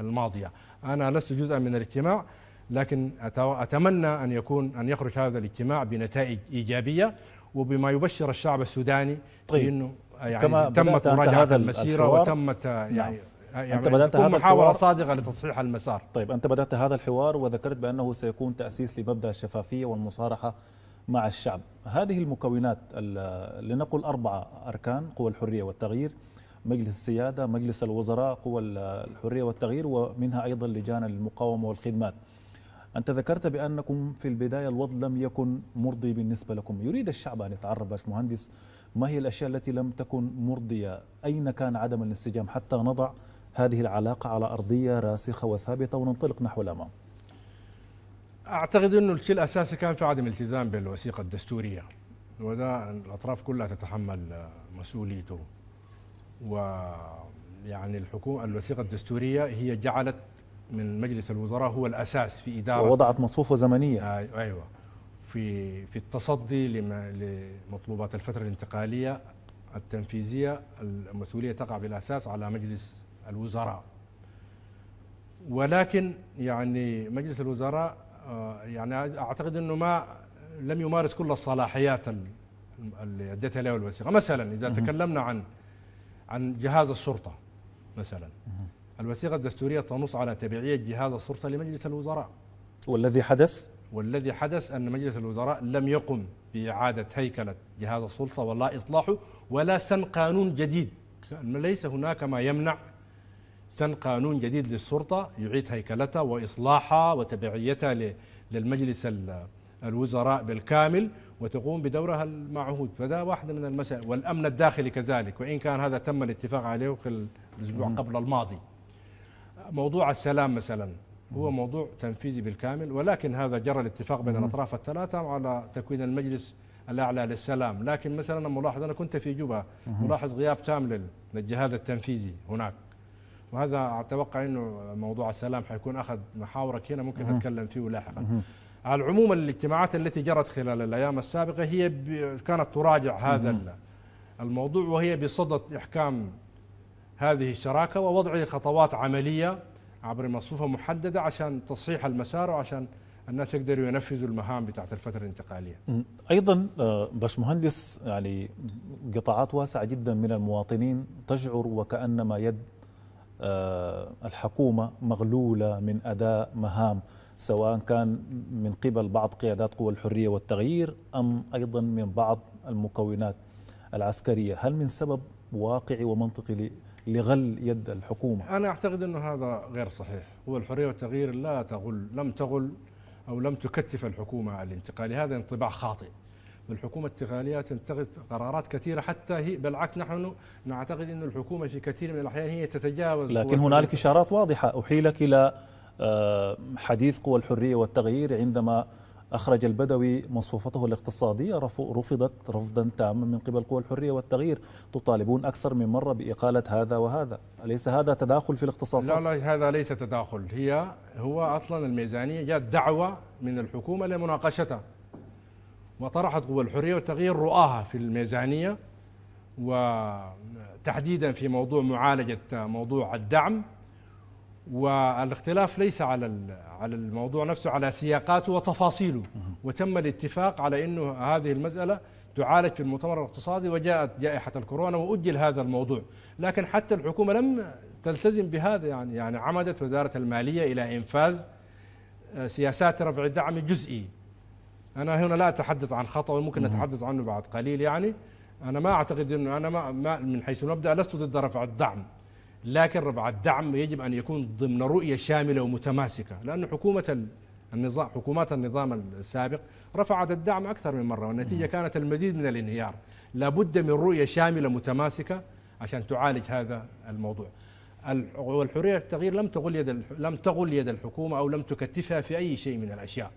الماضيه. انا لست جزءا من الاجتماع لكن اتمنى ان يكون ان يخرج هذا الاجتماع بنتائج ايجابيه وبما يبشر الشعب السوداني طيب. بانه يعني كما تمت مراجعه هذا المسيره وتمت يعني نعم. آه، يعني انت بدات هذا محاوله صادقه لتصحيح المسار طيب انت بدات هذا الحوار وذكرت بانه سيكون تاسيس لمبدا الشفافيه والمصارحه مع الشعب هذه المكونات لنقل أربعة أركان قوى الحرية والتغيير مجلس السيادة مجلس الوزراء قوى الحرية والتغيير ومنها أيضا لجان المقاومة والخدمات أنت ذكرت بأنكم في البداية الوضع لم يكن مرضي بالنسبة لكم يريد الشعب أن يتعرف باشمهندس ما هي الأشياء التي لم تكن مرضية أين كان عدم الانسجام حتى نضع هذه العلاقة على أرضية راسخة وثابتة وننطلق نحو الأمام أعتقد أنه الشيء الأساسي كان في عدم التزام بالوثيقة الدستورية وده الأطراف كلها تتحمل مسؤوليته و يعني الحكومة الوثيقة الدستورية هي جعلت من مجلس الوزراء هو الأساس في إدارة ووضعت مصفوفة زمنية آه، أيوة في في التصدي لمطلوبات الفترة الانتقالية التنفيذية المسؤولية تقع بالأساس على مجلس الوزراء ولكن يعني مجلس الوزراء آه، يعني اعتقد انه ما لم يمارس كل الصلاحيات اللي اديتها له الوثيقه مثلا اذا تكلمنا عن عن جهاز الشرطه مثلا الوثيقه الدستوريه تنص على تبعيه جهاز الشرطه لمجلس الوزراء والذي حدث والذي حدث ان مجلس الوزراء لم يقم باعاده هيكله جهاز السلطه ولا اصلاحه ولا سن قانون جديد ليس هناك ما يمنع سن قانون جديد للسلطة يعيد هيكلتها وإصلاحها وتبعيتها للمجلس الوزراء بالكامل وتقوم بدورها المعهود فده واحدة من المسائل والأمن الداخلي كذلك وإن كان هذا تم الاتفاق عليه في الأسبوع قبل الماضي موضوع السلام مثلا هو موضوع تنفيذي بالكامل ولكن هذا جرى الاتفاق بين الأطراف الثلاثة على تكوين المجلس الأعلى للسلام لكن مثلا ملاحظ أنا كنت في جوبا ملاحظ غياب تام للجهاز التنفيذي هناك وهذا اتوقع انه موضوع السلام حيكون اخذ محاورك هنا ممكن نتكلم فيه لاحقا على العموم الاجتماعات التي جرت خلال الايام السابقه هي كانت تراجع هذا الموضوع وهي بصدد احكام هذه الشراكه ووضع خطوات عمليه عبر مصفوفه محدده عشان تصحيح المسار وعشان الناس يقدروا ينفذوا المهام بتاعت الفتره الانتقاليه. ايضا آه، باشمهندس يعني قطاعات واسعه جدا من المواطنين تشعر وكانما يد آه، الحكومة مغلولة من أداء مهام سواء كان من قبل بعض قيادات قوى الحرية والتغيير أم أيضا من بعض المكونات العسكرية هل من سبب واقعي ومنطقي لغل يد الحكومة أنا أعتقد أنه هذا غير صحيح قوى الحرية والتغيير لا تغل لم تغل أو لم تكتف الحكومة على الانتقال هذا انطباع خاطئ الحكومة التقنية تتخذ قرارات كثيرة حتى هي بالعكس نحن نعتقد أن الحكومة في كثير من الأحيان هي تتجاوز لكن هنالك إشارات واضحة أحيلك إلى آه، حديث قوى الحرية والتغيير عندما أخرج البدوي مصفوفته الاقتصادية رفضت رفضا تاما من قبل قوى الحرية والتغيير تطالبون أكثر من مرة بإقالة هذا وهذا أليس هذا تداخل في الاختصاصات؟ لا لا هذا ليس تداخل هي هو أصلا الميزانية جاءت دعوة من الحكومة لمناقشتها وطرحت قوى الحرية والتغيير رؤاها في الميزانية وتحديدا في موضوع معالجة موضوع الدعم والاختلاف ليس على على الموضوع نفسه على سياقاته وتفاصيله وتم الاتفاق على انه هذه المساله تعالج في المؤتمر الاقتصادي وجاءت جائحه الكورونا واجل هذا الموضوع لكن حتى الحكومه لم تلتزم بهذا يعني يعني عمدت وزاره الماليه الى انفاذ آه، سياسات رفع الدعم الجزئي أنا هنا لا أتحدث عن خطأ وممكن نتحدث عنه بعد قليل يعني أنا ما أعتقد أنه أنا ما, ما من حيث المبدأ لست ضد رفع الدعم لكن رفع الدعم يجب أن يكون ضمن رؤية شاملة ومتماسكة لأن حكومة النظام حكومات النظام السابق رفعت الدعم أكثر من مرة والنتيجة كانت المزيد من الانهيار لابد من رؤية شاملة متماسكة عشان تعالج هذا الموضوع والحريه التغيير لم تغل يد لم تغل يد الحكومه او لم تكتفها في اي شيء من الاشياء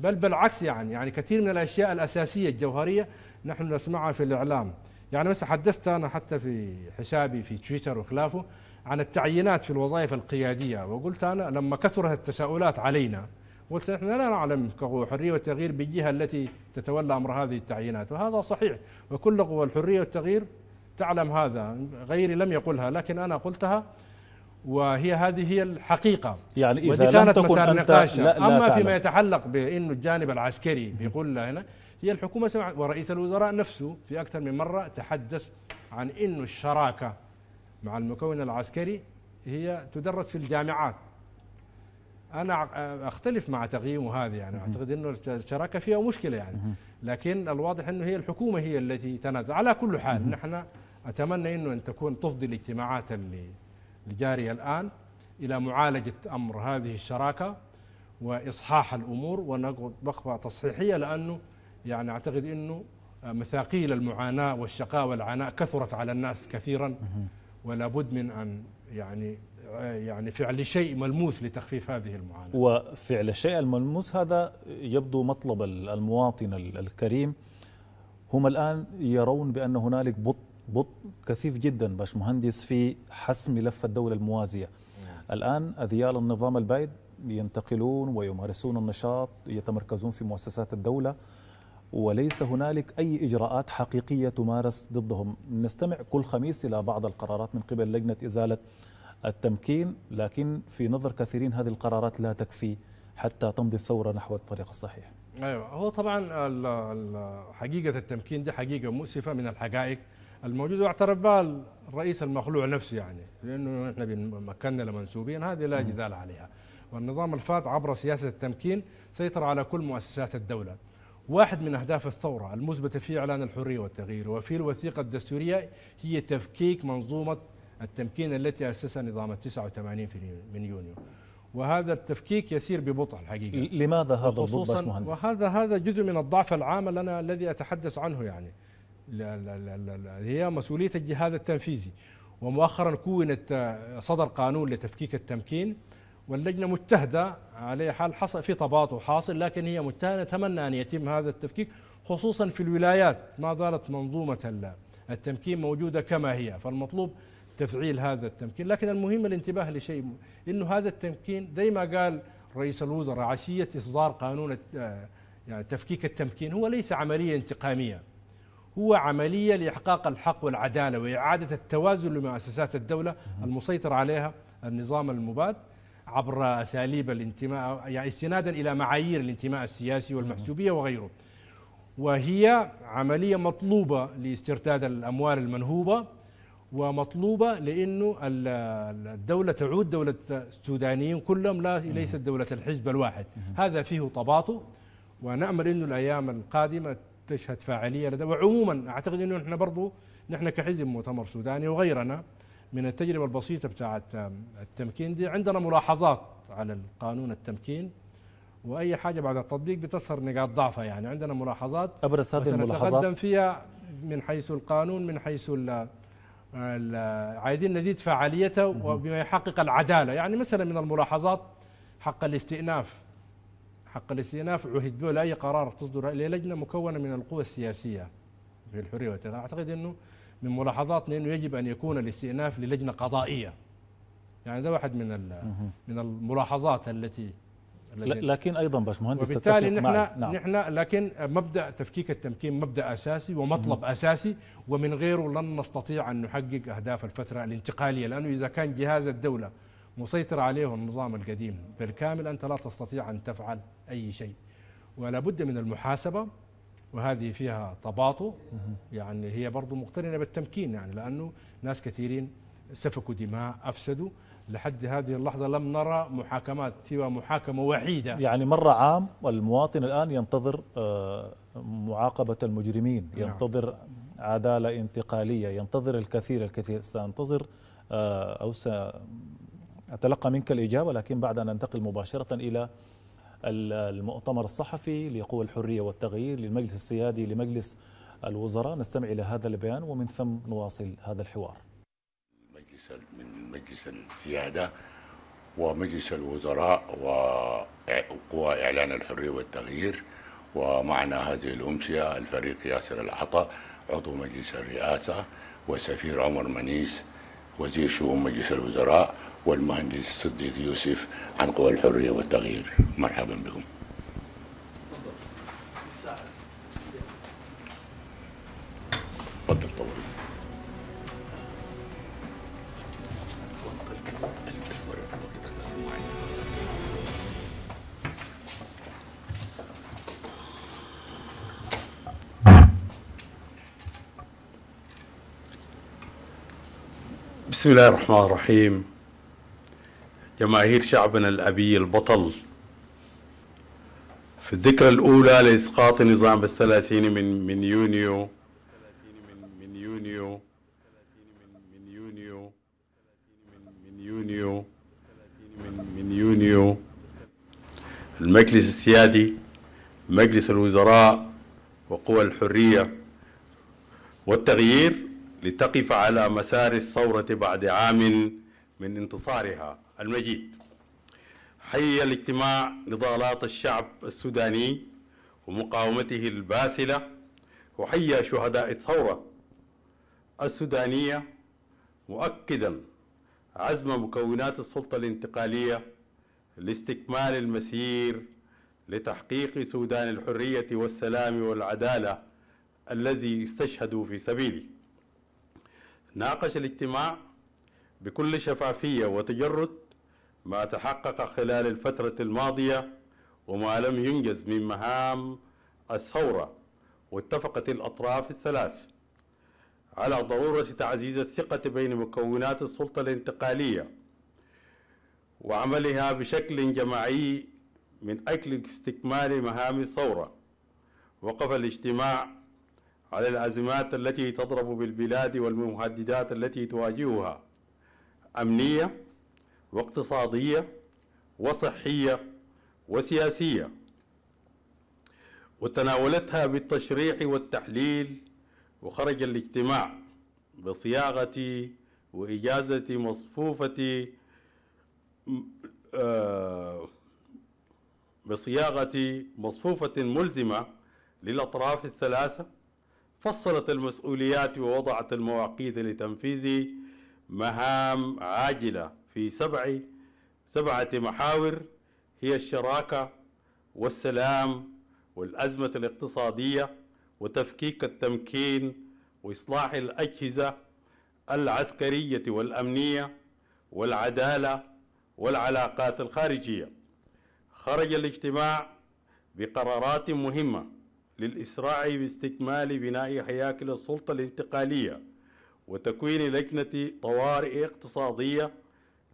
بل بالعكس يعني يعني كثير من الاشياء الاساسيه الجوهريه نحن نسمعها في الاعلام يعني مثلا حدثت انا حتى في حسابي في تويتر وخلافه عن التعيينات في الوظائف القياديه وقلت انا لما كثرت التساؤلات علينا قلت احنا لا نعلم حريه والتغيير بالجهه التي تتولى امر هذه التعيينات وهذا صحيح وكل قوى الحريه والتغيير تعلم هذا غيري لم يقلها لكن انا قلتها وهي هذه هي الحقيقة يعني إذا كانت لم تكن مسار نقاش أما فيما يتعلق بأنه الجانب العسكري بيقول هنا هي الحكومة ورئيس الوزراء نفسه في أكثر من مرة تحدث عن أنه الشراكة مع المكون العسكري هي تدرس في الجامعات أنا أختلف مع تقييمه هذا يعني أعتقد أنه الشراكة فيها مشكلة يعني لكن الواضح أنه هي الحكومة هي التي تنازل على كل حال نحن أتمنى أنه أن تكون تفضي الاجتماعات اللي الجارية الآن إلى معالجة أمر هذه الشراكة وإصحاح الأمور ونقبة تصحيحية لأنه يعني أعتقد أنه مثاقيل المعاناة والشقاء والعناء كثرت على الناس كثيرا ولا بد من أن يعني يعني فعل شيء ملموس لتخفيف هذه المعاناة وفعل الشيء الملموس هذا يبدو مطلب المواطن الكريم هم الآن يرون بأن هنالك بطء بطء كثيف جدا باشمهندس في حسم ملف الدولة الموازية نعم. الآن أذيال النظام البائد ينتقلون ويمارسون النشاط يتمركزون في مؤسسات الدولة وليس هنالك أي إجراءات حقيقية تمارس ضدهم نستمع كل خميس إلى بعض القرارات من قبل لجنة إزالة التمكين لكن في نظر كثيرين هذه القرارات لا تكفي حتى تمضي الثورة نحو الطريق الصحيح أيوة هو طبعا حقيقة التمكين دي حقيقة مؤسفة من الحقائق الموجود واعترف بها الرئيس المخلوع نفسه يعني لانه نحن مكنا لمنسوبين هذه لا جدال عليها والنظام الفات عبر سياسه التمكين سيطر على كل مؤسسات الدوله واحد من أهداف الثورة المثبتة في إعلان الحرية والتغيير وفي الوثيقة الدستورية هي تفكيك منظومة التمكين التي أسسها نظام 89 في من يونيو وهذا التفكيك يسير ببطء الحقيقة لماذا هذا الضبط مهندس؟ وهذا هذا جزء من الضعف العام الذي أتحدث عنه يعني لا لا لا لا لا هي مسؤولية الجهاز التنفيذي ومؤخرا كونت آه، صدر قانون لتفكيك التمكين واللجنة مجتهدة على حال حصل في تباطؤ حاصل لكن هي مجتهدة نتمنى أن يتم هذا التفكيك خصوصا في الولايات ما زالت منظومة التمكين موجودة كما هي فالمطلوب تفعيل هذا التمكين لكن المهم الانتباه لشيء انه هذا التمكين زي ما قال رئيس الوزراء عشيه اصدار قانون آه، يعني تفكيك التمكين هو ليس عمليه انتقاميه هو عملية لإحقاق الحق والعدالة وإعادة التوازن لمؤسسات الدولة المسيطر عليها النظام المباد عبر أساليب الانتماء يعني استنادا إلى معايير الانتماء السياسي والمحسوبية وغيره وهي عملية مطلوبة لاسترداد الأموال المنهوبة ومطلوبة لأنه الدولة تعود دولة السودانيين كلهم لا ليست دولة الحزب الواحد هذا فيه تباطؤ ونأمل أنه الأيام القادمة تشهد فاعليه لدى وعموما اعتقد انه احنا برضو نحن كحزب مؤتمر سوداني وغيرنا من التجربه البسيطه بتاعه التمكين دي عندنا ملاحظات على القانون التمكين واي حاجه بعد التطبيق بتظهر نقاط ضعفها يعني عندنا ملاحظات ابرز هذه الملاحظات فيها من حيث القانون من حيث عايزين نزيد فعاليته وبما يحقق العداله يعني مثلا من الملاحظات حق الاستئناف حق الاستئناف عهد به لاي قرار تصدر لجنه مكونه من القوى السياسيه في الحريه والتنميه اعتقد انه من ملاحظاتنا انه يجب ان يكون الاستئناف للجنه قضائيه يعني ده واحد من من الملاحظات التي لكن ايضا باشمهندس وبالتالي نحن معي. نعم. نحن لكن مبدا تفكيك التمكين مبدا اساسي ومطلب مم. اساسي ومن غيره لن نستطيع ان نحقق اهداف الفتره الانتقاليه لانه اذا كان جهاز الدوله مسيطر عليه النظام القديم بالكامل أنت لا تستطيع أن تفعل أي شيء ولا بد من المحاسبة وهذه فيها تباطؤ يعني هي برضه مقترنة بالتمكين يعني لأنه ناس كثيرين سفكوا دماء أفسدوا لحد هذه اللحظة لم نرى محاكمات سوى محاكمة وحيدة يعني مرة عام والمواطن الآن ينتظر آه، معاقبة المجرمين نعم. ينتظر عدالة انتقالية ينتظر الكثير الكثير سأنتظر آه، أو س أتلقى منك الإجابة لكن بعد أن ننتقل مباشرة إلى المؤتمر الصحفي لقوى الحرية والتغيير للمجلس السيادي لمجلس الوزراء نستمع إلى هذا البيان ومن ثم نواصل هذا الحوار مجلس من مجلس السيادة ومجلس الوزراء وقوى إعلان الحرية والتغيير ومعنا هذه الأمسية الفريق ياسر العطا عضو مجلس الرئاسة وسفير عمر منيس وزير شؤون مجلس الوزراء والمهندس صديق يوسف عن قوى الحرية والتغيير مرحبا بكم تفضل طول بسم الله الرحمن الرحيم جماهير شعبنا الأبي البطل في الذكرى الأولى لإسقاط نظام الثلاثين من من يونيو من يونيو من يونيو من يونيو من يونيو المجلس السيادي مجلس الوزراء وقوى الحرية والتغيير لتقف على مسار الثورة بعد عام من انتصارها المجيد حي الاجتماع نضالات الشعب السوداني ومقاومته الباسلة وحي شهداء الثورة السودانية مؤكدا عزم مكونات السلطة الانتقالية لاستكمال المسير لتحقيق سودان الحرية والسلام والعدالة الذي استشهدوا في سبيله ناقش الاجتماع بكل شفافية وتجرد ما تحقق خلال الفترة الماضية وما لم ينجز من مهام الثورة واتفقت الأطراف الثلاث على ضرورة تعزيز الثقة بين مكونات السلطة الانتقالية وعملها بشكل جماعي من أجل استكمال مهام الثورة وقف الاجتماع على الأزمات التي تضرب بالبلاد والمهددات التي تواجهها أمنية واقتصادية وصحية وسياسية وتناولتها بالتشريح والتحليل وخرج الاجتماع بصياغة وإجازة مصفوفة آه، بصياغة مصفوفة ملزمة للأطراف الثلاثة فصلت المسؤوليات ووضعت المواقيت لتنفيذ مهام عاجله في سبع سبعة محاور هي الشراكة والسلام والأزمة الاقتصادية وتفكيك التمكين وإصلاح الأجهزة العسكرية والأمنية والعدالة والعلاقات الخارجية خرج الاجتماع بقرارات مهمة للإسراع باستكمال بناء هياكل السلطة الانتقالية وتكوين لجنة طوارئ اقتصادية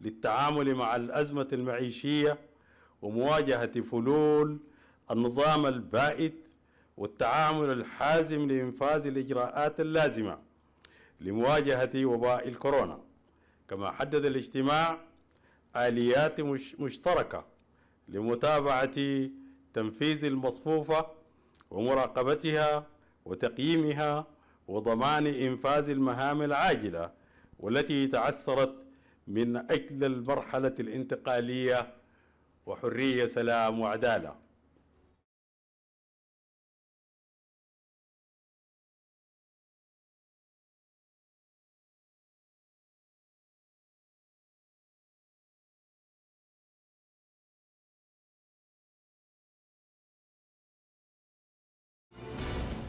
للتعامل مع الأزمة المعيشية ومواجهة فلول النظام البائد والتعامل الحازم لإنفاذ الإجراءات اللازمة لمواجهة وباء الكورونا كما حدد الاجتماع آليات مشتركة لمتابعة تنفيذ المصفوفة ومراقبتها وتقييمها وضمان إنفاذ المهام العاجلة والتي تعثرت من أجل المرحلة الانتقالية وحرية سلام وعدالة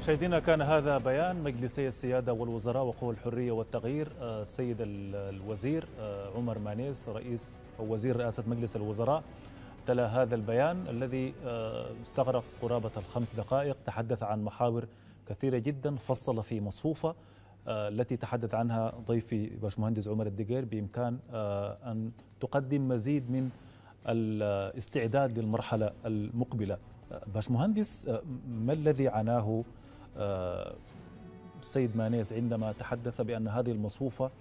مشاهدينا كان هذا بيان مجلسي السيادة والوزراء وقوى الحرية والتغيير السيد آه، الوزير آه، عمر مانيس رئيس أو وزير رئاسة مجلس الوزراء تلا هذا البيان الذي آه، استغرق قرابة الخمس دقائق تحدث عن محاور كثيرة جدا فصل في مصفوفة التي تحدث عنها ضيفي باشمهندس عمر الدقير بإمكان أن تقدم مزيد من الاستعداد للمرحلة المقبلة باشمهندس ما الذي عناه آه، السيد مانيز عندما تحدث بأن هذه المصفوفة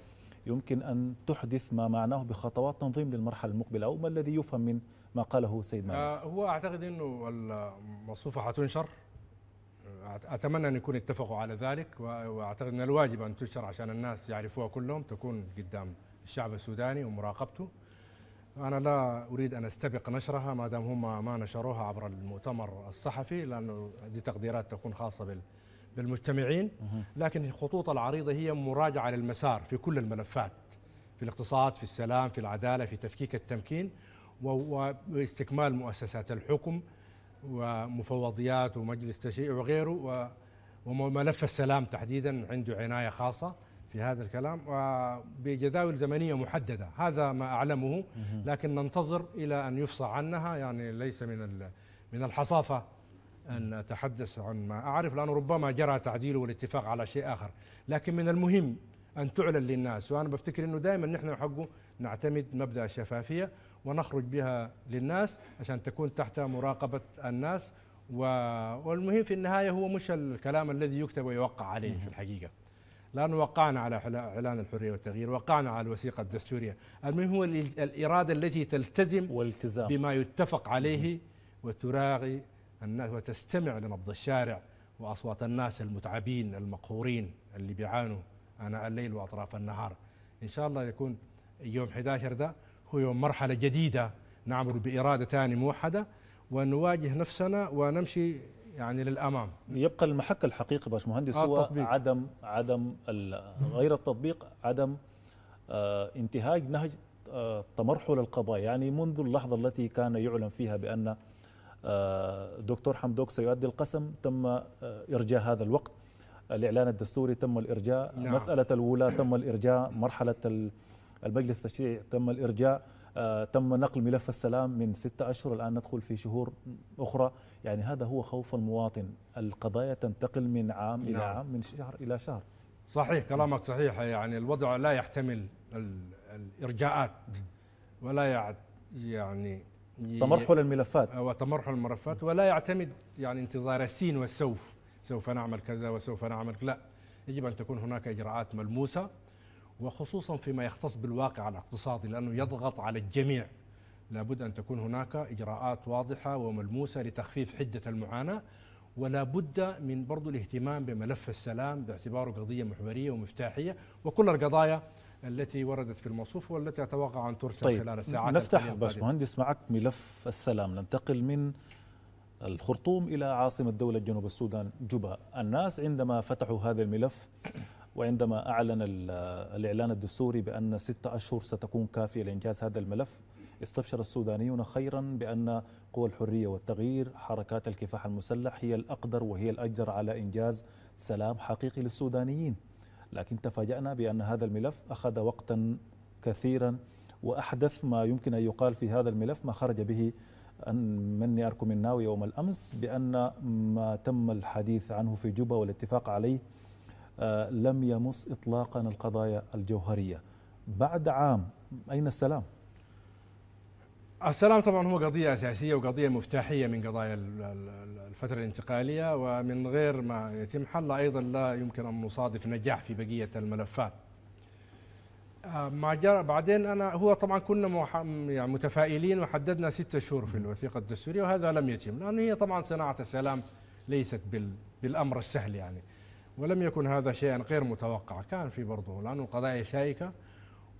يمكن أن تحدث ما معناه بخطوات تنظيم للمرحلة المقبلة أو ما الذي يفهم من ما قاله السيد آه، مانيز هو أعتقد أنه المصفوفة حتنشر أتمنى أن يكون اتفقوا على ذلك وأعتقد أن الواجب أن تنشر عشان الناس يعرفوها كلهم تكون قدام الشعب السوداني ومراقبته أنا لا أريد أن أستبق نشرها ما دام هم ما نشروها عبر المؤتمر الصحفي لأنه دي تقديرات تكون خاصة بال للمجتمعين لكن الخطوط العريضة هي مراجعة للمسار في كل الملفات في الاقتصاد في السلام في العدالة في تفكيك التمكين واستكمال مؤسسات الحكم ومفوضيات ومجلس تشريع وغيره وملف السلام تحديدا عنده عناية خاصة في هذا الكلام وبجداول زمنية محددة هذا ما أعلمه لكن ننتظر إلى أن يفصح عنها يعني ليس من من الحصافة أن أتحدث عن ما أعرف لأنه ربما جرى تعديله والاتفاق على شيء آخر لكن من المهم أن تعلن للناس وأنا بفتكر أنه دائما نحن حقه نعتمد مبدأ الشفافية ونخرج بها للناس عشان تكون تحت مراقبة الناس والمهم في النهاية هو مش الكلام الذي يكتب ويوقع عليه في الحقيقة لأنه وقعنا على إعلان الحرية والتغيير وقعنا على الوثيقة الدستورية المهم هو الإرادة التي تلتزم والتزام. بما يتفق عليه وتراعي الناس وتستمع لنبض الشارع وأصوات الناس المتعبين المقهورين اللي بيعانوا أناء الليل وأطراف النهار إن شاء الله يكون يوم 11 ده هو يوم مرحلة جديدة نعمل بإرادة ثانية موحدة ونواجه نفسنا ونمشي يعني للامام يبقى المحك الحقيقي باشمهندس آه، هو التطبيق. عدم عدم غير التطبيق عدم آه، انتهاج نهج آه، تمرحل القضاء يعني منذ اللحظه التي كان يعلن فيها بان آه، دكتور حمدوك سيؤدي القسم تم آه، إرجاء هذا الوقت الإعلان الدستوري تم الإرجاء نعم. مسألة الولاة تم الإرجاء مرحلة المجلس التشريعي تم الإرجاء آه، تم نقل ملف السلام من ستة أشهر الآن ندخل في شهور أخرى يعني هذا هو خوف المواطن القضايا تنتقل من عام نعم. إلى عام من شهر إلى شهر صحيح كلامك صحيح يعني الوضع لا يحتمل الإرجاءات ولا يعني تمرحل الملفات وتمرحل الملفات ولا يعتمد يعني انتظار السين والسوف سوف نعمل كذا وسوف نعمل لا يجب أن تكون هناك إجراءات ملموسة وخصوصا فيما يختص بالواقع الاقتصادي لأنه يضغط على الجميع لابد أن تكون هناك إجراءات واضحة وملموسة لتخفيف حدة المعاناة ولا بد من برضو الاهتمام بملف السلام باعتباره قضية محورية ومفتاحية وكل القضايا التي وردت في الموصوف والتي أتوقع أن ترسل طيب خلال الساعات نفتح باشمهندس معك ملف السلام ننتقل من الخرطوم إلى عاصمة دولة جنوب السودان جوبا الناس عندما فتحوا هذا الملف وعندما أعلن الإعلان الدستوري بأن ستة أشهر ستكون كافية لإنجاز هذا الملف استبشر السودانيون خيرا بأن قوى الحرية والتغيير حركات الكفاح المسلح هي الأقدر وهي الأجدر على إنجاز سلام حقيقي للسودانيين لكن تفاجأنا بأن هذا الملف أخذ وقتا كثيرا وأحدث ما يمكن أن يقال في هذا الملف ما خرج به مني أركم الناوي يوم الأمس بأن ما تم الحديث عنه في جوبا والاتفاق عليه آه، لم يمس إطلاقا القضايا الجوهرية بعد عام أين السلام؟ السلام طبعا هو قضية أساسية وقضية مفتاحية من قضايا الفترة الانتقالية ومن غير ما يتم حلها أيضا لا يمكن أن نصادف نجاح في بقية الملفات آه، ما جرى بعدين أنا هو طبعا كنا يعني متفائلين وحددنا ستة شهور في الوثيقة الدستورية وهذا لم يتم لأنه هي طبعا صناعة السلام ليست بالأمر السهل يعني ولم يكن هذا شيئا غير متوقع كان في برضه لأنه قضايا شائكة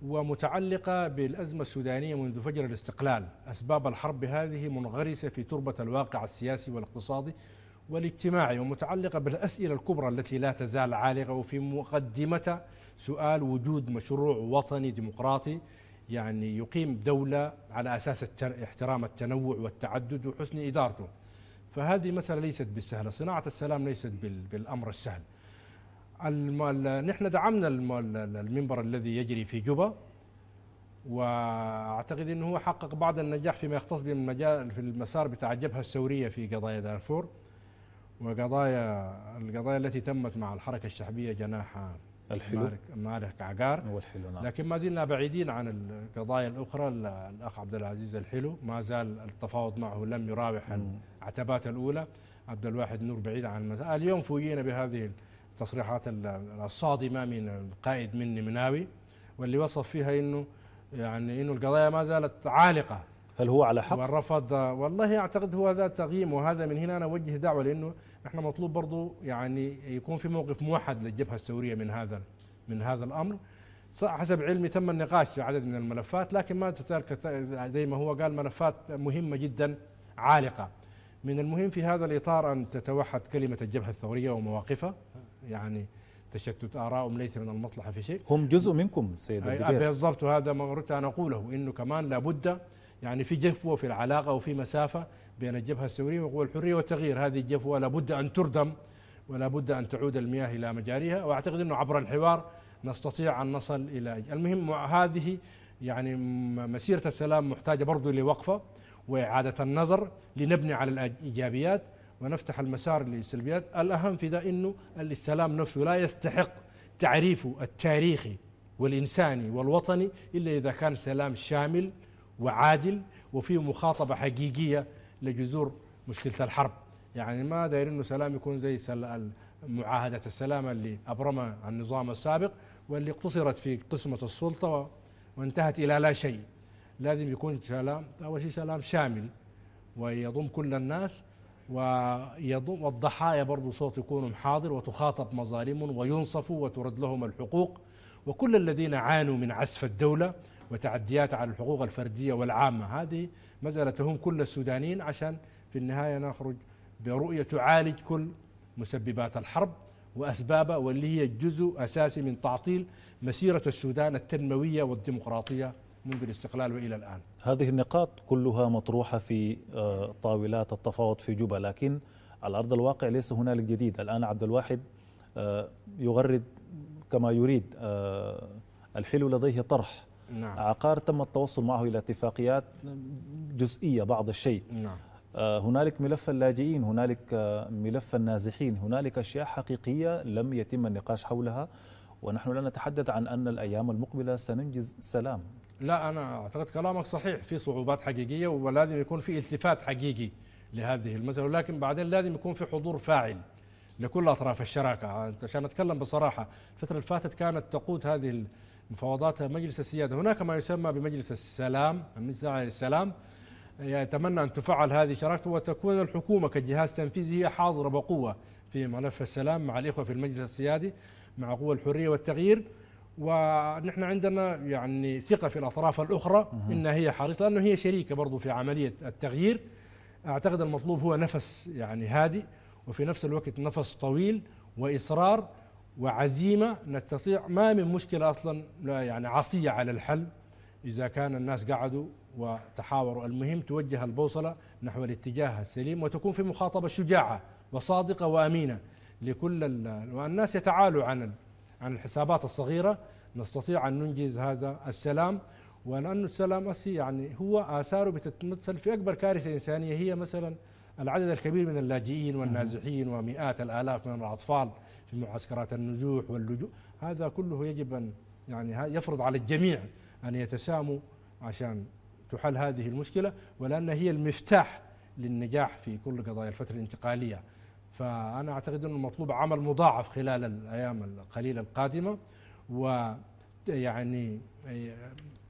ومتعلقة بالأزمة السودانية منذ فجر الاستقلال أسباب الحرب هذه منغرسة في تربة الواقع السياسي والاقتصادي والاجتماعي ومتعلقة بالأسئلة الكبرى التي لا تزال عالقة وفي مقدمتها سؤال وجود مشروع وطني ديمقراطي يعني يقيم دولة على أساس احترام التنوع والتعدد وحسن إدارته فهذه مسألة ليست بالسهلة صناعة السلام ليست بالأمر السهل نحن دعمنا المنبر الذي يجري في جوبا واعتقد انه هو حقق بعض النجاح فيما يختص بالمجال في المسار بتاع الجبهه الثوريه في قضايا دارفور وقضايا القضايا التي تمت مع الحركه الشعبيه جناح الحلو مالك عقار والحلو نعم. لكن ما زلنا بعيدين عن القضايا الاخرى الاخ عبد العزيز الحلو ما زال التفاوض معه لم يراوح العتبات الاولى عبد الواحد نور بعيد عن المسار اليوم فوجئنا بهذه التصريحات الصادمه من القائد مني مناوي واللي وصف فيها انه يعني انه القضايا ما زالت عالقه هل هو على حق؟ والرفض والله اعتقد هو ذا تقييم وهذا من هنا انا اوجه دعوه لانه احنا مطلوب برضه يعني يكون في موقف موحد للجبهه السوريه من هذا من هذا الامر حسب علمي تم النقاش في عدد من الملفات لكن ما تزال زي ما هو قال ملفات مهمه جدا عالقه من المهم في هذا الاطار ان تتوحد كلمه الجبهه الثوريه ومواقفها يعني تشتت آرائهم ليس من المصلحة في شيء هم جزء منكم سيد بالضبط وهذا ما أردت أن أقوله إنه كمان لابد يعني في جفوة في العلاقة وفي مسافة بين الجبهة السورية وقوى الحرية والتغيير هذه الجفوة لابد أن تردم ولا بد أن تعود المياه إلى مجاريها وأعتقد أنه عبر الحوار نستطيع أن نصل إلى المهم هذه يعني مسيرة السلام محتاجة برضو لوقفة وإعادة النظر لنبني على الإيجابيات ونفتح المسار للسلبيات الأهم في ده أنه السلام نفسه لا يستحق تعريفه التاريخي والإنساني والوطني إلا إذا كان سلام شامل وعادل وفيه مخاطبة حقيقية لجذور مشكلة الحرب يعني ما داير انه سلام يكون زي معاهدة السلام اللي أبرمها النظام السابق واللي اقتصرت في قسمة السلطة وانتهت إلى لا شيء لازم يكون سلام أول شيء سلام شامل ويضم كل الناس والضحايا برضو صوت يكون حاضر وتخاطب مظالمهم وينصفوا وترد لهم الحقوق وكل الذين عانوا من عسف الدولة وتعديات على الحقوق الفردية والعامة هذه مسألة تهم كل السودانيين عشان في النهاية نخرج برؤية تعالج كل مسببات الحرب وأسبابها واللي هي جزء أساسي من تعطيل مسيرة السودان التنموية والديمقراطية منذ الاستقلال والى الان. هذه النقاط كلها مطروحه في آه، طاولات التفاوض في جوبا، لكن على ارض الواقع ليس هنالك جديد، الان عبد الواحد آه، يغرد كما يريد آه، الحلو لديه طرح نعم. عقار تم التوصل معه الى اتفاقيات جزئيه بعض الشيء نعم. هنالك ملف اللاجئين هنالك ملف النازحين هنالك اشياء حقيقيه لم يتم النقاش حولها ونحن لا نتحدث عن ان الايام المقبله سننجز سلام لا انا اعتقد كلامك صحيح في صعوبات حقيقيه ولازم يكون في التفات حقيقي لهذه المساله ولكن بعدين لازم يكون في حضور فاعل لكل اطراف الشراكه عشان اتكلم بصراحه الفتره اللي فاتت كانت تقود هذه المفاوضات مجلس السياده هناك ما يسمى بمجلس السلام مجلس السلام يتمنى ان تفعل هذه الشراكه وتكون الحكومه كجهاز تنفيذي هي حاضره بقوه في ملف السلام مع الاخوه في المجلس السيادي مع قوى الحريه والتغيير ونحن عندنا يعني ثقة في الأطراف الأخرى إنها هي حريصة لأنه هي شريكة برضو في عملية التغيير أعتقد المطلوب هو نفس يعني هادئ وفي نفس الوقت نفس طويل وإصرار وعزيمة نستطيع ما من مشكلة أصلا يعني عصية على الحل إذا كان الناس قعدوا وتحاوروا المهم توجه البوصلة نحو الاتجاه السليم وتكون في مخاطبة شجاعة وصادقة وأمينة لكل الناس يتعالوا عن عن الحسابات الصغيرة نستطيع أن ننجز هذا السلام ولأن السلام أسي يعني هو آثاره بتتمثل في أكبر كارثة إنسانية هي مثلا العدد الكبير من اللاجئين والنازحين ومئات الآلاف من الأطفال في معسكرات النزوح واللجوء هذا كله يجب أن يعني يفرض على الجميع أن يتساموا عشان تحل هذه المشكلة ولأن هي المفتاح للنجاح في كل قضايا الفترة الانتقالية فأنا أعتقد أنه المطلوب عمل مضاعف خلال الأيام القليلة القادمة و يعني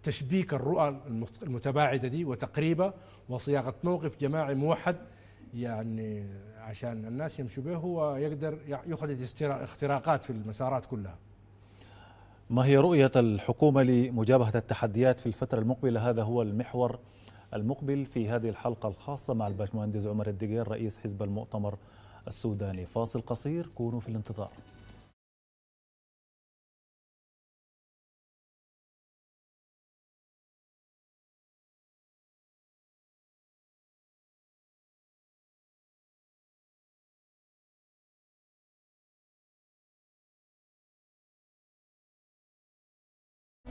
تشبيك الرؤى المتباعدة دي وتقريبة وصياغة موقف جماعي موحد يعني عشان الناس يمشوا به ويقدر يخلد اختراقات في المسارات كلها ما هي رؤية الحكومة لمجابهة التحديات في الفترة المقبلة هذا هو المحور المقبل في هذه الحلقة الخاصة مع الباشمهندس عمر الدقير رئيس حزب المؤتمر السوداني فاصل قصير كونوا في الانتظار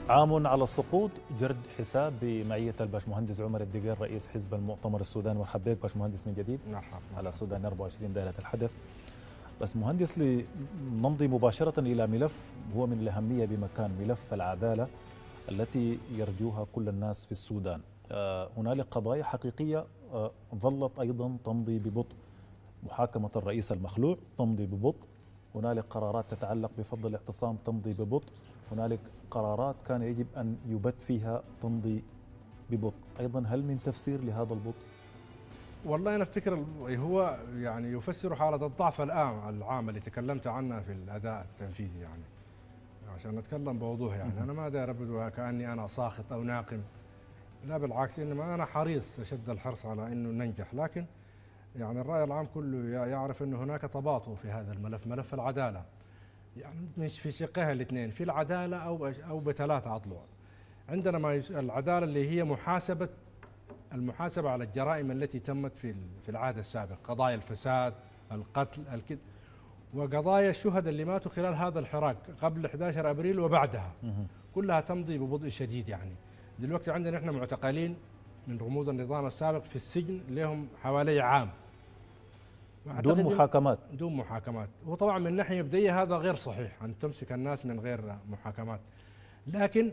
عام على السقوط جرد حساب بمعية الباشمهندس عمر الدقير رئيس حزب المؤتمر السوداني مرحبا بك باشمهندس من جديد مرحب على السودان 24 دائرة الحدث بس مهندس لنمضي مباشرة إلى ملف هو من الأهمية بمكان ملف العدالة التي يرجوها كل الناس في السودان آه، هنالك قضايا حقيقية آه، ظلت أيضا تمضي ببطء محاكمة الرئيس المخلوع تمضي ببطء هنالك قرارات تتعلق بفضل الاعتصام تمضي ببطء هنالك قرارات كان يجب أن يبت فيها تمضي ببطء أيضا هل من تفسير لهذا البطء؟ والله أنا أفتكر هو يعني يفسر حالة الضعف العام اللي تكلمت عنها في الأداء التنفيذي يعني عشان نتكلم بوضوح يعني أنا ما داير أبدو كأني أنا ساخط أو ناقم لا بالعكس إنما أنا حريص أشد الحرص على أنه ننجح لكن يعني الرأي العام كله يعرف أن هناك تباطؤ في هذا الملف ملف العدالة يعني مش في شقها الاثنين في العداله او او بثلاث عضلات عندنا ما العداله اللي هي محاسبه المحاسبه على الجرائم التي تمت في في العهد السابق قضايا الفساد القتل الكد وقضايا الشهداء اللي ماتوا خلال هذا الحراك قبل 11 ابريل وبعدها كلها تمضي ببطء شديد يعني دلوقتي عندنا احنا معتقلين من رموز النظام السابق في السجن لهم حوالي عام دون محاكمات دون محاكمات وطبعا من ناحيه مبدئيه هذا غير صحيح ان تمسك الناس من غير محاكمات لكن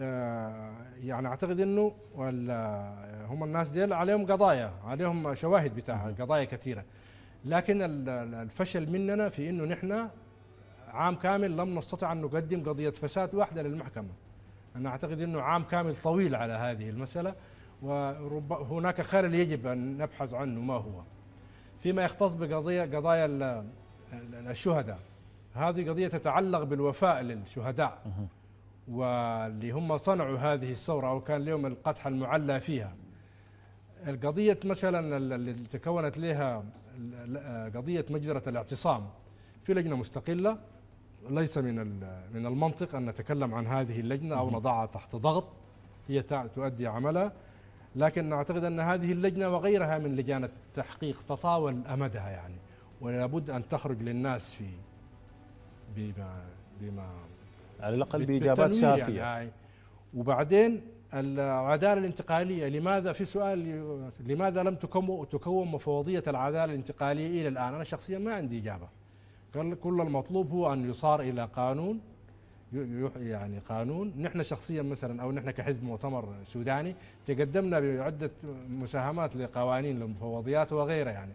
آه، يعني اعتقد انه آه، هم الناس ديل عليهم قضايا عليهم شواهد بتاعها قضايا كثيره لكن الفشل مننا في انه نحن عام كامل لم نستطع ان نقدم قضيه فساد واحده للمحكمه انا اعتقد انه عام كامل طويل على هذه المساله وهناك خلل يجب ان نبحث عنه ما هو فيما يختص بقضية قضايا الشهداء هذه قضية تتعلق بالوفاء للشهداء واللي هم صنعوا هذه الثورة أو كان لهم القدح المعلى فيها القضية مثلا اللي تكونت لها آه، قضية مجزرة الاعتصام في لجنة مستقلة ليس من من المنطق أن نتكلم عن هذه اللجنة أو نضعها تحت ضغط هي تؤدي عملها لكن نعتقد أن هذه اللجنة وغيرها من لجان التحقيق تطاول أمدها يعني ولابد أن تخرج للناس في بما بما على الأقل بإجابات يعني شافية يعني وبعدين العدالة الانتقالية لماذا في سؤال لماذا لم تكون مفوضية العدالة الانتقالية إلى الآن أنا شخصيا ما عندي إجابة كل المطلوب هو أن يصار إلى قانون يعني قانون نحن شخصيا مثلا او نحن كحزب مؤتمر سوداني تقدمنا بعده مساهمات لقوانين للمفوضيات وغيرها يعني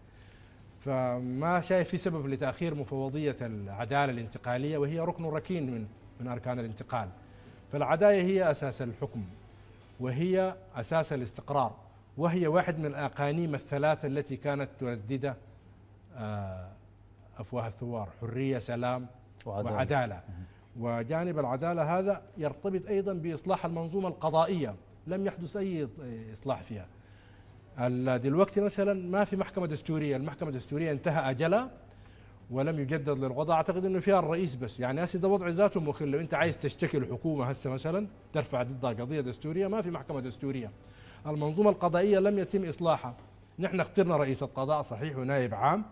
فما شايف في سبب لتاخير مفوضيه العداله الانتقاليه وهي ركن ركين من من اركان الانتقال فالعداله هي اساس الحكم وهي اساس الاستقرار وهي واحد من الاقانيم الثلاثه التي كانت تردده آه، افواه الثوار حريه سلام وعداله, وعدالة. وجانب العدالة هذا يرتبط أيضا بإصلاح المنظومة القضائية لم يحدث أي إصلاح فيها دلوقتي مثلا ما في محكمة دستورية المحكمة الدستورية انتهى أجلها ولم يجدد للقضاء اعتقد انه فيها الرئيس بس يعني هسه ده وضع ذاته مخل لو انت عايز تشتكي الحكومه هسه مثلا ترفع ضدها قضيه دستوريه ما في محكمه دستوريه المنظومه القضائيه لم يتم اصلاحها نحن اخترنا رئيس القضاء صحيح ونائب عام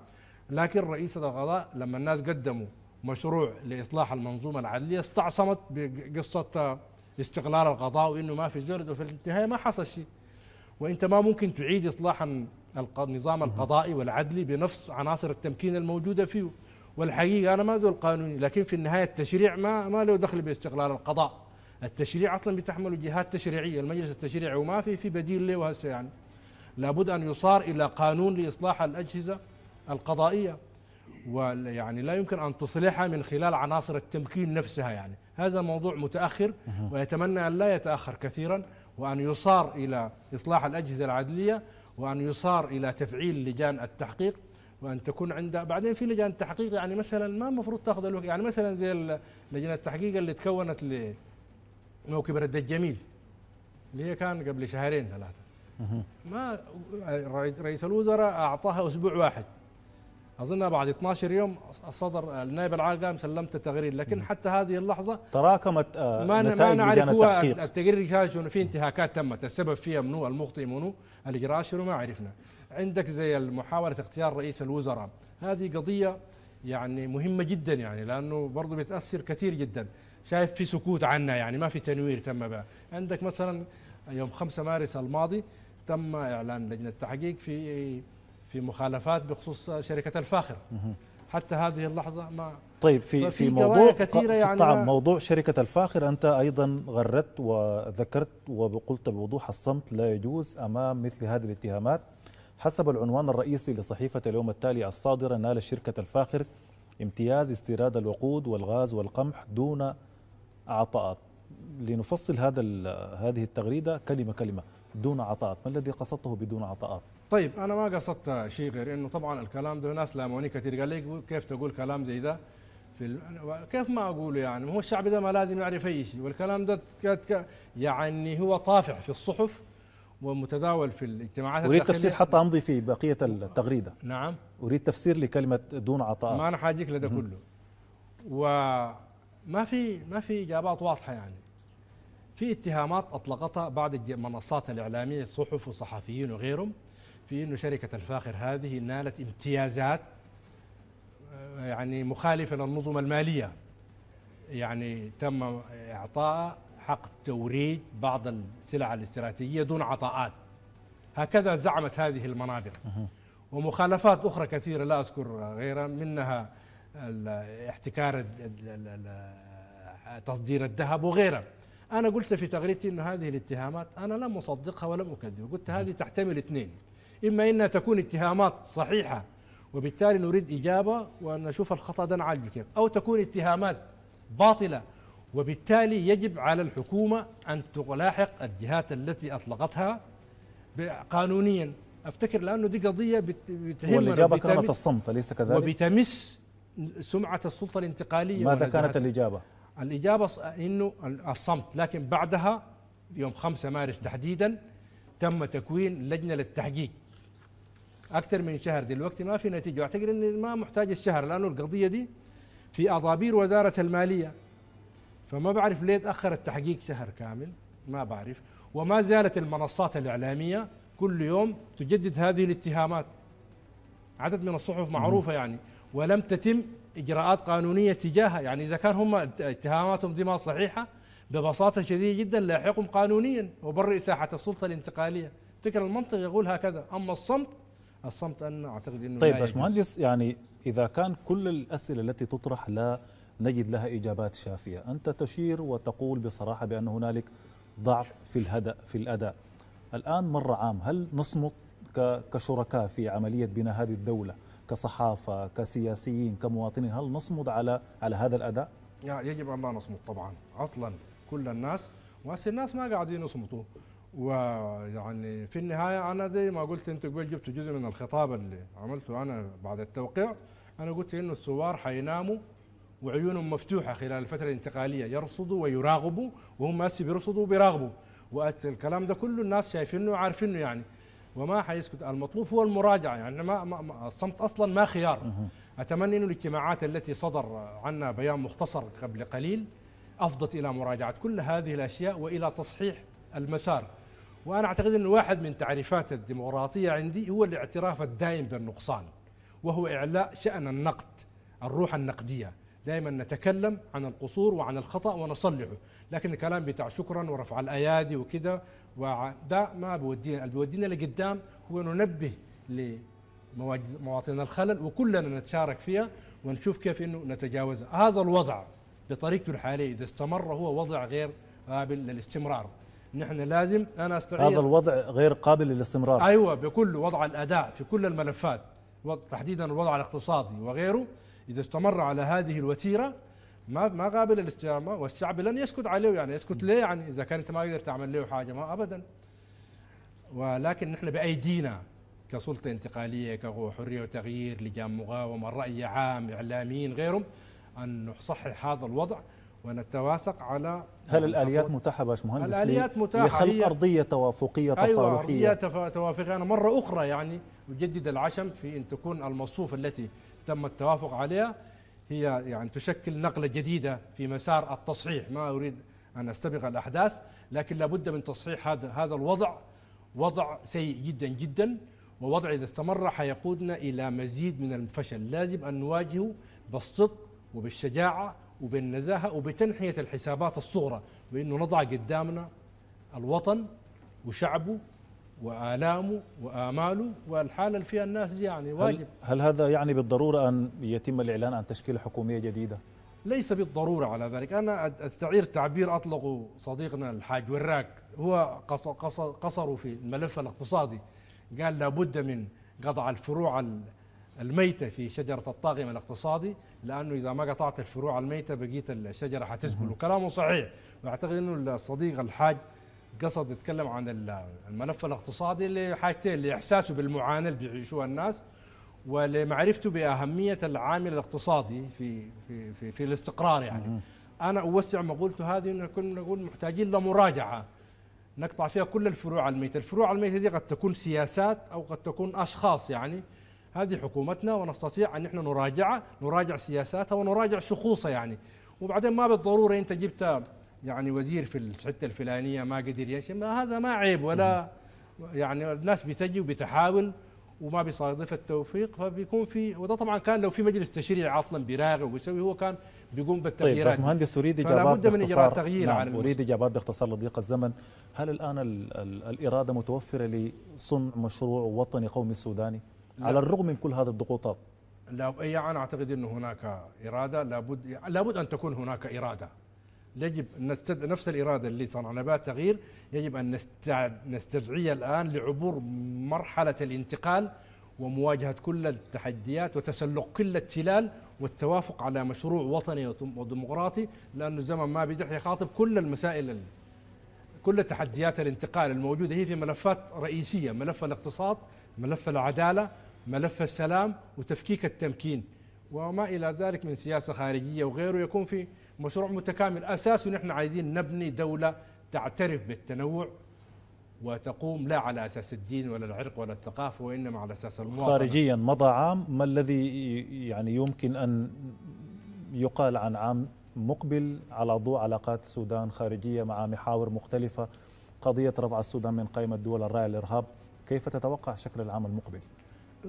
لكن رئيس القضاء لما الناس قدموا مشروع لاصلاح المنظومه العدليه استعصمت بقصه استقلال القضاء وانه ما في زول وفي النهايه ما حصل شيء وانت ما ممكن تعيد اصلاح النظام القضائي والعدلي بنفس عناصر التمكين الموجوده فيه والحقيقه انا ما زول قانوني لكن في النهايه التشريع ما ما له دخل باستقلال القضاء التشريع اصلا بتحمله جهات تشريعيه المجلس التشريعي وما في في بديل له هسه يعني لابد ان يصار الى قانون لاصلاح الاجهزه القضائيه ويعني لا يمكن أن تصلحها من خلال عناصر التمكين نفسها يعني هذا موضوع متأخر ويتمنى أن لا يتأخر كثيرا وأن يصار إلى إصلاح الأجهزة العدلية وأن يصار إلى تفعيل لجان التحقيق وان تكون عندها بعدين في لجان التحقيق يعني مثلا ما المفروض تاخذ الوقت يعني مثلا زي لجنه التحقيق اللي تكونت لموكب رد الجميل اللي هي كان قبل شهرين ثلاثه ما رئيس الوزراء اعطاها اسبوع واحد اظن بعد 12 يوم صدر النائب العام قام سلمت التقرير لكن حتى هذه اللحظه تراكمت آه، ما ما نعرف هو التقرير كان شنو في انتهاكات تمت السبب فيها منو المخطئ منو الاجراء شنو ما عرفنا عندك زي محاوله اختيار رئيس الوزراء هذه قضيه يعني مهمه جدا يعني لانه برضه بتاثر كثير جدا شايف في سكوت عنها يعني ما في تنوير تم بها عندك مثلا يوم 5 مارس الماضي تم اعلان لجنه التحقيق في في مخالفات بخصوص شركه الفاخر حتى هذه اللحظه ما طيب في في موضوع كثيرة يعني طبعا موضوع شركه الفاخر انت ايضا غردت وذكرت وقلت بوضوح الصمت لا يجوز امام مثل هذه الاتهامات حسب العنوان الرئيسي لصحيفه اليوم التالي الصادره نال شركه الفاخر امتياز استيراد الوقود والغاز والقمح دون عطاءات لنفصل هذا هذه التغريده كلمه كلمه دون عطاءات ما الذي قصدته بدون عطاءات طيب انا ما قصدت شيء غير انه طبعا الكلام ده ناس لاموني كثير قال لي كيف تقول كلام زي ده في كيف ما اقوله يعني هو الشعب ده ما لازم يعرف اي شيء والكلام ده يعني هو طافع في الصحف ومتداول في الاجتماعات اريد تفسير حتى امضي في بقيه التغريده نعم اريد تفسير لكلمه دون عطاء ما انا حاجيك لده كله وما في ما في اجابات واضحه يعني في اتهامات اطلقتها بعض المنصات الاعلاميه صحف وصحفيين وغيرهم في انه شركة الفاخر هذه نالت امتيازات آه، يعني مخالفة للنظم المالية يعني تم إعطاء حق توريد بعض السلع الاستراتيجية دون عطاءات هكذا زعمت هذه المناطق ومخالفات أخرى كثيرة لا أذكر غيرها منها احتكار تصدير الذهب وغيرها أنا قلت في تغريدتي انه هذه الاتهامات أنا لم أصدقها ولم أكذب قلت هذه تحتمل اثنين إما أنها تكون اتهامات صحيحة وبالتالي نريد إجابة ونشوف الخطأ ده نعالجه كيف أو تكون اتهامات باطلة وبالتالي يجب على الحكومة أن تلاحق الجهات التي أطلقتها قانونيا أفتكر لأنه دي قضية بتهم والإجابة كانت الصمت أليس كذلك؟ وبتمس سمعة السلطة الانتقالية ماذا كانت الإجابة؟ الإجابة أنه الصمت لكن بعدها يوم 5 مارس تحديدا تم تكوين لجنة للتحقيق اكثر من شهر دلوقتي ما في نتيجه واعتقد ان ما محتاج الشهر لانه القضيه دي في اضابير وزاره الماليه فما بعرف ليه تاخر التحقيق شهر كامل ما بعرف وما زالت المنصات الاعلاميه كل يوم تجدد هذه الاتهامات عدد من الصحف معروفه يعني ولم تتم اجراءات قانونيه تجاهها يعني اذا كان هم اتهاماتهم دي ما صحيحه ببساطه شديده جدا لاحقهم قانونيا وبرئ ساحه السلطه الانتقاليه تكر المنطق يقول هكذا اما الصمت الصمت أن أعتقد أنه طيب باشمهندس يعني إذا كان كل الأسئلة التي تطرح لا نجد لها إجابات شافية أنت تشير وتقول بصراحة بأن هنالك ضعف في الهدأ في الأداء الآن مر عام هل نصمت كشركاء في عملية بناء هذه الدولة كصحافة كسياسيين كمواطنين هل نصمد على على هذا الأداء؟ يعني يجب أن لا نصمت طبعا عطلا كل الناس وهسه الناس ما قاعدين يصمتوا ويعني في النهايه انا زي ما قلت انت قبل جبت جزء من الخطاب اللي عملته انا بعد التوقيع انا قلت انه الثوار حيناموا وعيونهم مفتوحه خلال الفتره الانتقاليه يرصدوا ويراقبوا وهم هسه بيرصدوا وبيراقبوا والكلام ده كله الناس شايفينه وعارفينه يعني وما حيسكت المطلوب هو المراجعه يعني ما, ما الصمت اصلا ما خيار اتمنى انه الاجتماعات التي صدر عنا بيان مختصر قبل قليل افضت الى مراجعه كل هذه الاشياء والى تصحيح المسار وأنا أعتقد أن واحد من تعريفات الديمقراطية عندي هو الاعتراف الدائم بالنقصان وهو إعلاء شأن النقد الروح النقدية دائما نتكلم عن القصور وعن الخطأ ونصلحه لكن الكلام بتاع شكرا ورفع الأيادي وكده وده ما بودينا اللي بيودينا لقدام هو ننبه لمواطن الخلل وكلنا نتشارك فيها ونشوف كيف انه نتجاوزها هذا الوضع بطريقته الحاليه اذا استمر هو وضع غير قابل للاستمرار نحن لازم انا استعير هذا الوضع غير قابل للاستمرار ايوه بكل وضع الاداء في كل الملفات تحديدا الوضع الاقتصادي وغيره اذا استمر على هذه الوتيره ما ما قابل للاستجابه والشعب لن يسكت عليه يعني يسكت ليه يعني اذا كان انت ما قدرت تعمل له حاجه ما ابدا ولكن نحن بايدينا كسلطه انتقاليه كقوه حريه وتغيير لجان مقاومه راي عام اعلاميين غيرهم ان نصحح هذا الوضع ونتواثق على هل يعني الاليات متاحه باش مهندس الاليات متاحه لخلق ارضيه توافقيه أيوة، تصالحيه ايوه ارضيه توافقيه انا مره اخرى يعني اجدد العشم في ان تكون المصفوف التي تم التوافق عليها هي يعني تشكل نقله جديده في مسار التصحيح ما اريد ان استبق الاحداث لكن لابد من تصحيح هذا هذا الوضع وضع سيء جدا جدا ووضع اذا استمر حيقودنا الى مزيد من الفشل لازم ان نواجهه بالصدق وبالشجاعه وبالنزاهة وبتنحية الحسابات الصغرى بأنه نضع قدامنا الوطن وشعبه وآلامه وآماله والحالة اللي فيها الناس دي يعني واجب هل, هل هذا يعني بالضرورة أن يتم الإعلان عن تشكيلة حكومية جديدة؟ ليس بالضرورة على ذلك أنا أستعير تعبير أطلقه صديقنا الحاج وراك هو قصره في الملف الاقتصادي قال لابد من قطع الفروع الميتة في شجرة الطاقم الاقتصادي لأنه إذا ما قطعت الفروع الميتة بقيت الشجرة حتسبل وكلامه صحيح وأعتقد أنه الصديق الحاج قصد يتكلم عن الملف الاقتصادي لحاجتين لإحساسه بالمعاناة اللي بيعيشوها الناس ولمعرفته بأهمية العامل الاقتصادي في في في, في الاستقرار يعني أنا أوسع مقولته هذه أنه كنا نقول محتاجين لمراجعة نقطع فيها كل الفروع الميتة الفروع الميتة دي قد تكون سياسات أو قد تكون أشخاص يعني هذه حكومتنا ونستطيع أن احنا نراجعها نراجع سياساتها ونراجع شخوصها يعني وبعدين ما بالضرورة أنت جبت يعني وزير في الحتة الفلانية ما قدر ما هذا ما عيب ولا يعني الناس بتجي وبتحاول وما بيصادف التوفيق فبيكون في وده طبعا كان لو في مجلس تشريعي اصلا بيراغب وبيسوي هو كان بيقوم طيب، بالتغييرات طيب بس مهندس اريد اجابات بد من اجراء تغيير نعم على اريد اجابات باختصار لضيق الزمن هل الان الاراده متوفره لصنع مشروع وطني قومي سوداني؟ لا. على الرغم من كل هذه الضغوطات لا يعني انا اعتقد انه هناك اراده لابد لابد ان تكون هناك اراده يجب نستد... نفس الاراده اللي صنعنا بها التغيير يجب ان نستعد نستدعيها الان لعبور مرحله الانتقال ومواجهه كل التحديات وتسلق كل التلال والتوافق على مشروع وطني وديمقراطي لانه الزمن ما بيدح يخاطب كل المسائل كل تحديات الانتقال الموجوده هي في ملفات رئيسيه ملف الاقتصاد ملف العداله ملف السلام وتفكيك التمكين وما إلى ذلك من سياسة خارجية وغيره يكون في مشروع متكامل أساسه نحن عايزين نبني دولة تعترف بالتنوع وتقوم لا على اساس الدين ولا العرق ولا الثقافه وانما على اساس المواطنه خارجيا مضى عام ما الذي يعني يمكن ان يقال عن عام مقبل على ضوء علاقات السودان خارجيه مع محاور مختلفه قضيه رفع السودان من قائمه دول الراعي الارهاب كيف تتوقع شكل العام المقبل؟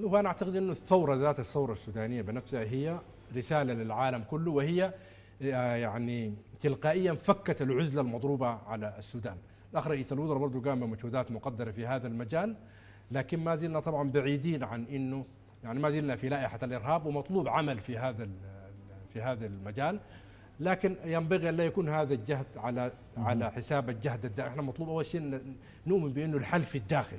وانا اعتقد انه الثوره ذات الثوره السودانيه بنفسها هي رساله للعالم كله وهي آه، يعني تلقائيا فكت العزله المضروبه على السودان. الاخ رئيس الوزراء برضه قام بمجهودات مقدره في هذا المجال لكن ما زلنا طبعا بعيدين عن انه يعني ما زلنا في لائحه الارهاب ومطلوب عمل في هذا في هذا المجال لكن ينبغي ان لا يكون هذا الجهد على على حساب الجهد الداخلي، احنا مطلوب اول شيء نؤمن بانه الحل في الداخل.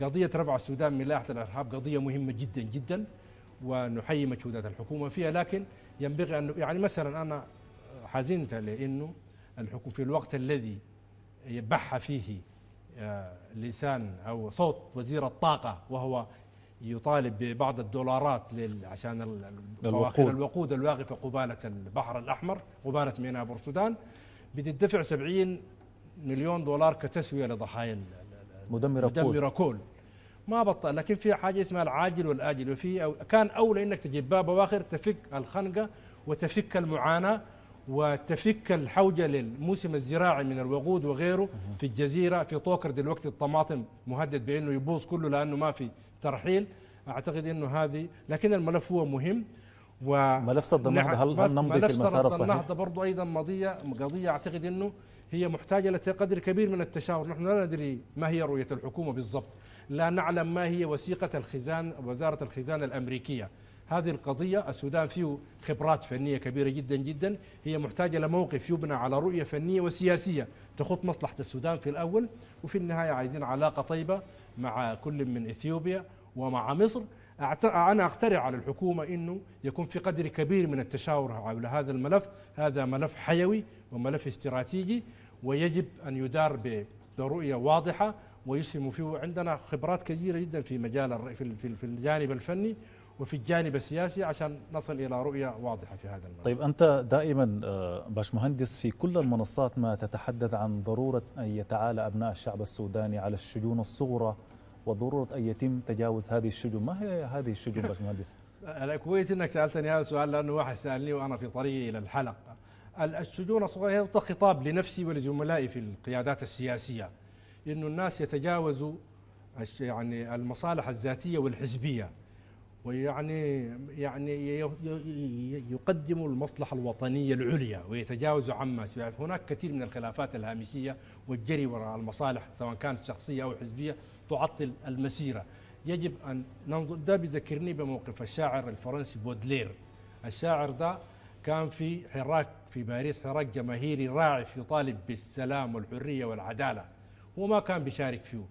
قضية رفع السودان من لائحة الإرهاب قضية مهمة جدا جدا ونحيي مجهودات الحكومة فيها لكن ينبغي أن يعني مثلا أنا حزنت لأنه الحكومه في الوقت الذي بح فيه آه، لسان أو صوت وزير الطاقة وهو يطالب ببعض الدولارات عشان الوقود. الوقود الواقفة قبالة البحر الأحمر قبالة ميناء بورسودان بتدفع 70 مليون دولار كتسوية لضحايا مدمره كول مدمره كول ما بطل لكن في حاجه اسمها العاجل والاجل وفي أو كان اولى انك تجيب باب اواخر تفك الخنقه وتفك المعاناه وتفك الحوجة للموسم الزراعي من الوقود وغيره في الجزيرة في طوكر دلوقتي الطماطم مهدد بأنه يبوظ كله لأنه ما في ترحيل أعتقد أنه هذه لكن الملف هو مهم و ملف صد النهضه هل هل نمضي في المسار الصحيح؟ النهضه برضه ايضا مضية قضيه اعتقد انه هي محتاجه لقدر كبير من التشاور، نحن لا ندري ما هي رؤيه الحكومه بالضبط، لا نعلم ما هي وثيقه الخزان وزاره الخزان الامريكيه، هذه القضية السودان فيه خبرات فنية كبيرة جدا جدا هي محتاجة لموقف يبنى على رؤية فنية وسياسية تخط مصلحة السودان في الأول وفي النهاية عايزين علاقة طيبة مع كل من إثيوبيا ومع مصر أنا أقترح على الحكومة أنه يكون في قدر كبير من التشاور حول هذا الملف هذا ملف حيوي وملف استراتيجي ويجب أن يدار برؤية واضحة ويسهم فيه عندنا خبرات كثيرة جدا في مجال في الجانب الفني وفي الجانب السياسي عشان نصل الى رؤيه واضحه في هذا الموضوع. طيب انت دائما آه، باشمهندس في كل المنصات ما تتحدث عن ضروره ان يتعالى ابناء الشعب السوداني على الشجون الصغرى وضروره ان يتم تجاوز هذه الشجون، ما هي هذه الشجون باشمهندس؟ انا كويس انك سالتني هذا السؤال لانه واحد سالني وانا في طريقي الى الحلقه. الشجون الصغيره هي خطاب لنفسي ولزملائي في القيادات السياسيه انه الناس يتجاوزوا يعني المصالح الذاتيه والحزبيه ويعني يعني يقدموا المصلحة الوطنية العليا ويتجاوزوا عما هناك كثير من الخلافات الهامشية والجري وراء المصالح سواء كانت شخصية أو حزبية تعطل المسيرة يجب أن ننظر ده بيذكرني بموقف الشاعر الفرنسي بودلير الشاعر ده كان في حراك في باريس حراك جماهيري راعف يطالب بالسلام والحرية والعدالة هو ما كان بيشارك فيه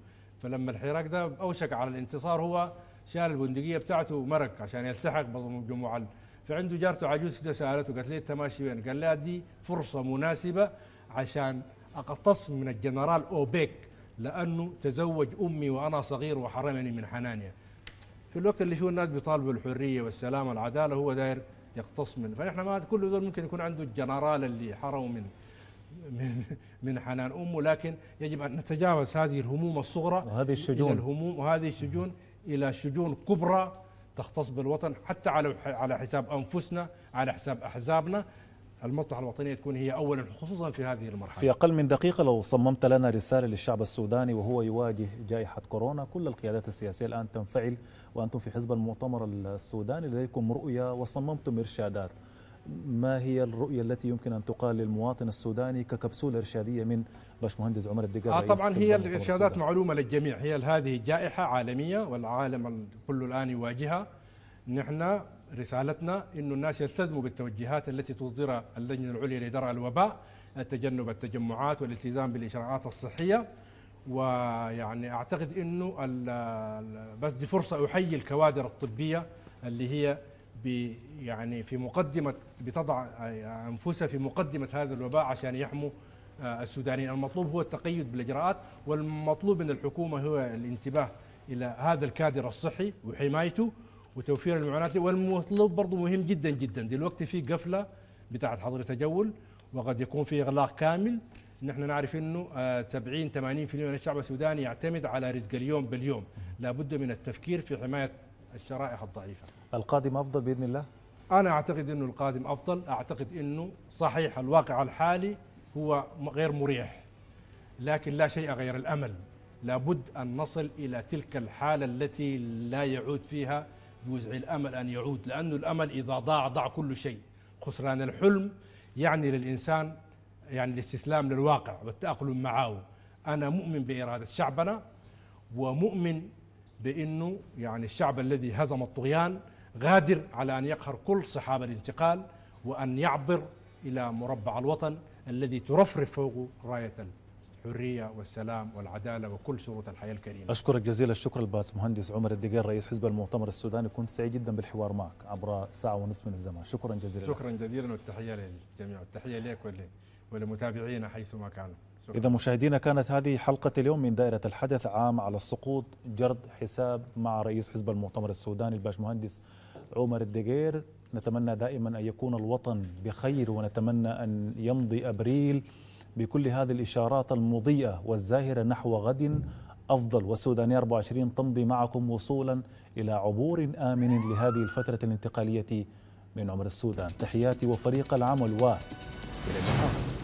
فلما الحراك ده أوشك على الانتصار هو شال البندقية بتاعته ومرك عشان يلتحق بالمجموعة فعنده جارته عجوز كده سألته قالت لي أنت إيه ماشي وين؟ قال لها دي فرصة مناسبة عشان أقتص من الجنرال أوبيك لأنه تزوج أمي وأنا صغير وحرمني من حنانها في الوقت اللي فيه الناس بيطالبوا الحرية والسلام والعدالة هو داير يقتص منه فنحن ما كل ذول ممكن يكون عنده الجنرال اللي حرموا من من من حنان امه لكن يجب ان نتجاوز هذه الهموم الصغرى وهذه الشجون الهموم وهذه الشجون الى شجون كبرى تختص بالوطن حتى على على حساب انفسنا على حساب احزابنا المصلحة الوطنية تكون هي أولا خصوصا في هذه المرحلة في أقل من دقيقة لو صممت لنا رسالة للشعب السوداني وهو يواجه جائحة كورونا كل القيادات السياسية الآن تنفعل وأنتم في حزب المؤتمر السوداني لديكم رؤية وصممتم إرشادات ما هي الرؤية التي يمكن أن تقال للمواطن السوداني ككبسولة إرشادية من باشمهندس عمر الدقار آه طبعا هي الإرشادات معلومة للجميع هي هذه جائحة عالمية والعالم كله الآن يواجهها نحن رسالتنا أن الناس يلتزموا بالتوجيهات التي تصدرها اللجنة العليا لدرء الوباء تجنب التجمعات والالتزام بالإشراعات الصحية ويعني أعتقد أنه بس دي فرصة أحيي الكوادر الطبية اللي هي يعني في مقدمة بتضع أنفسها في مقدمة هذا الوباء عشان يحموا آه، السودانيين المطلوب هو التقيد بالإجراءات والمطلوب من الحكومة هو الانتباه إلى هذا الكادر الصحي وحمايته وتوفير المعونات والمطلوب برضه مهم جدا جدا دلوقتي في قفله بتاعت حظر تجول وقد يكون في اغلاق كامل نحن نعرف انه 70 آه، 80% من الشعب السوداني يعتمد على رزق اليوم باليوم لابد من التفكير في حمايه الشرائح الضعيفه القادم افضل باذن الله انا اعتقد انه القادم افضل اعتقد انه صحيح الواقع الحالي هو غير مريح لكن لا شيء غير الامل لابد ان نصل الى تلك الحاله التي لا يعود فيها يوزع الامل ان يعود لانه الامل اذا ضاع ضاع كل شيء خسران الحلم يعني للانسان يعني الاستسلام للواقع والتاقلم معه انا مؤمن باراده شعبنا ومؤمن بانه يعني الشعب الذي هزم الطغيان غادر على ان يقهر كل صحاب الانتقال وان يعبر الى مربع الوطن الذي ترفرف فوقه رايه الحرية والسلام والعدالة وكل شروط الحياة الكريمة أشكرك جزيل الشكر الباس مهندس عمر الدقير رئيس حزب المؤتمر السوداني كنت سعيد جدا بالحوار معك عبر ساعة ونصف من الزمان شكرا جزيلا شكرا جزيلا والتحية للجميع والتحية لك ولمتابعينا حيثما كانوا إذا مشاهدينا كانت هذه حلقة اليوم من دائرة الحدث عام على السقوط جرد حساب مع رئيس حزب المؤتمر السوداني الباشمهندس عمر الدقير نتمنى دائما أن يكون الوطن بخير ونتمنى أن يمضي أبريل بكل هذه الإشارات المضيئة والزاهرة نحو غد أفضل والسودانية 24 تمضي معكم وصولا إلى عبور آمن لهذه الفترة الانتقالية من عمر السودان تحياتي وفريق العمل و إلى اللقاء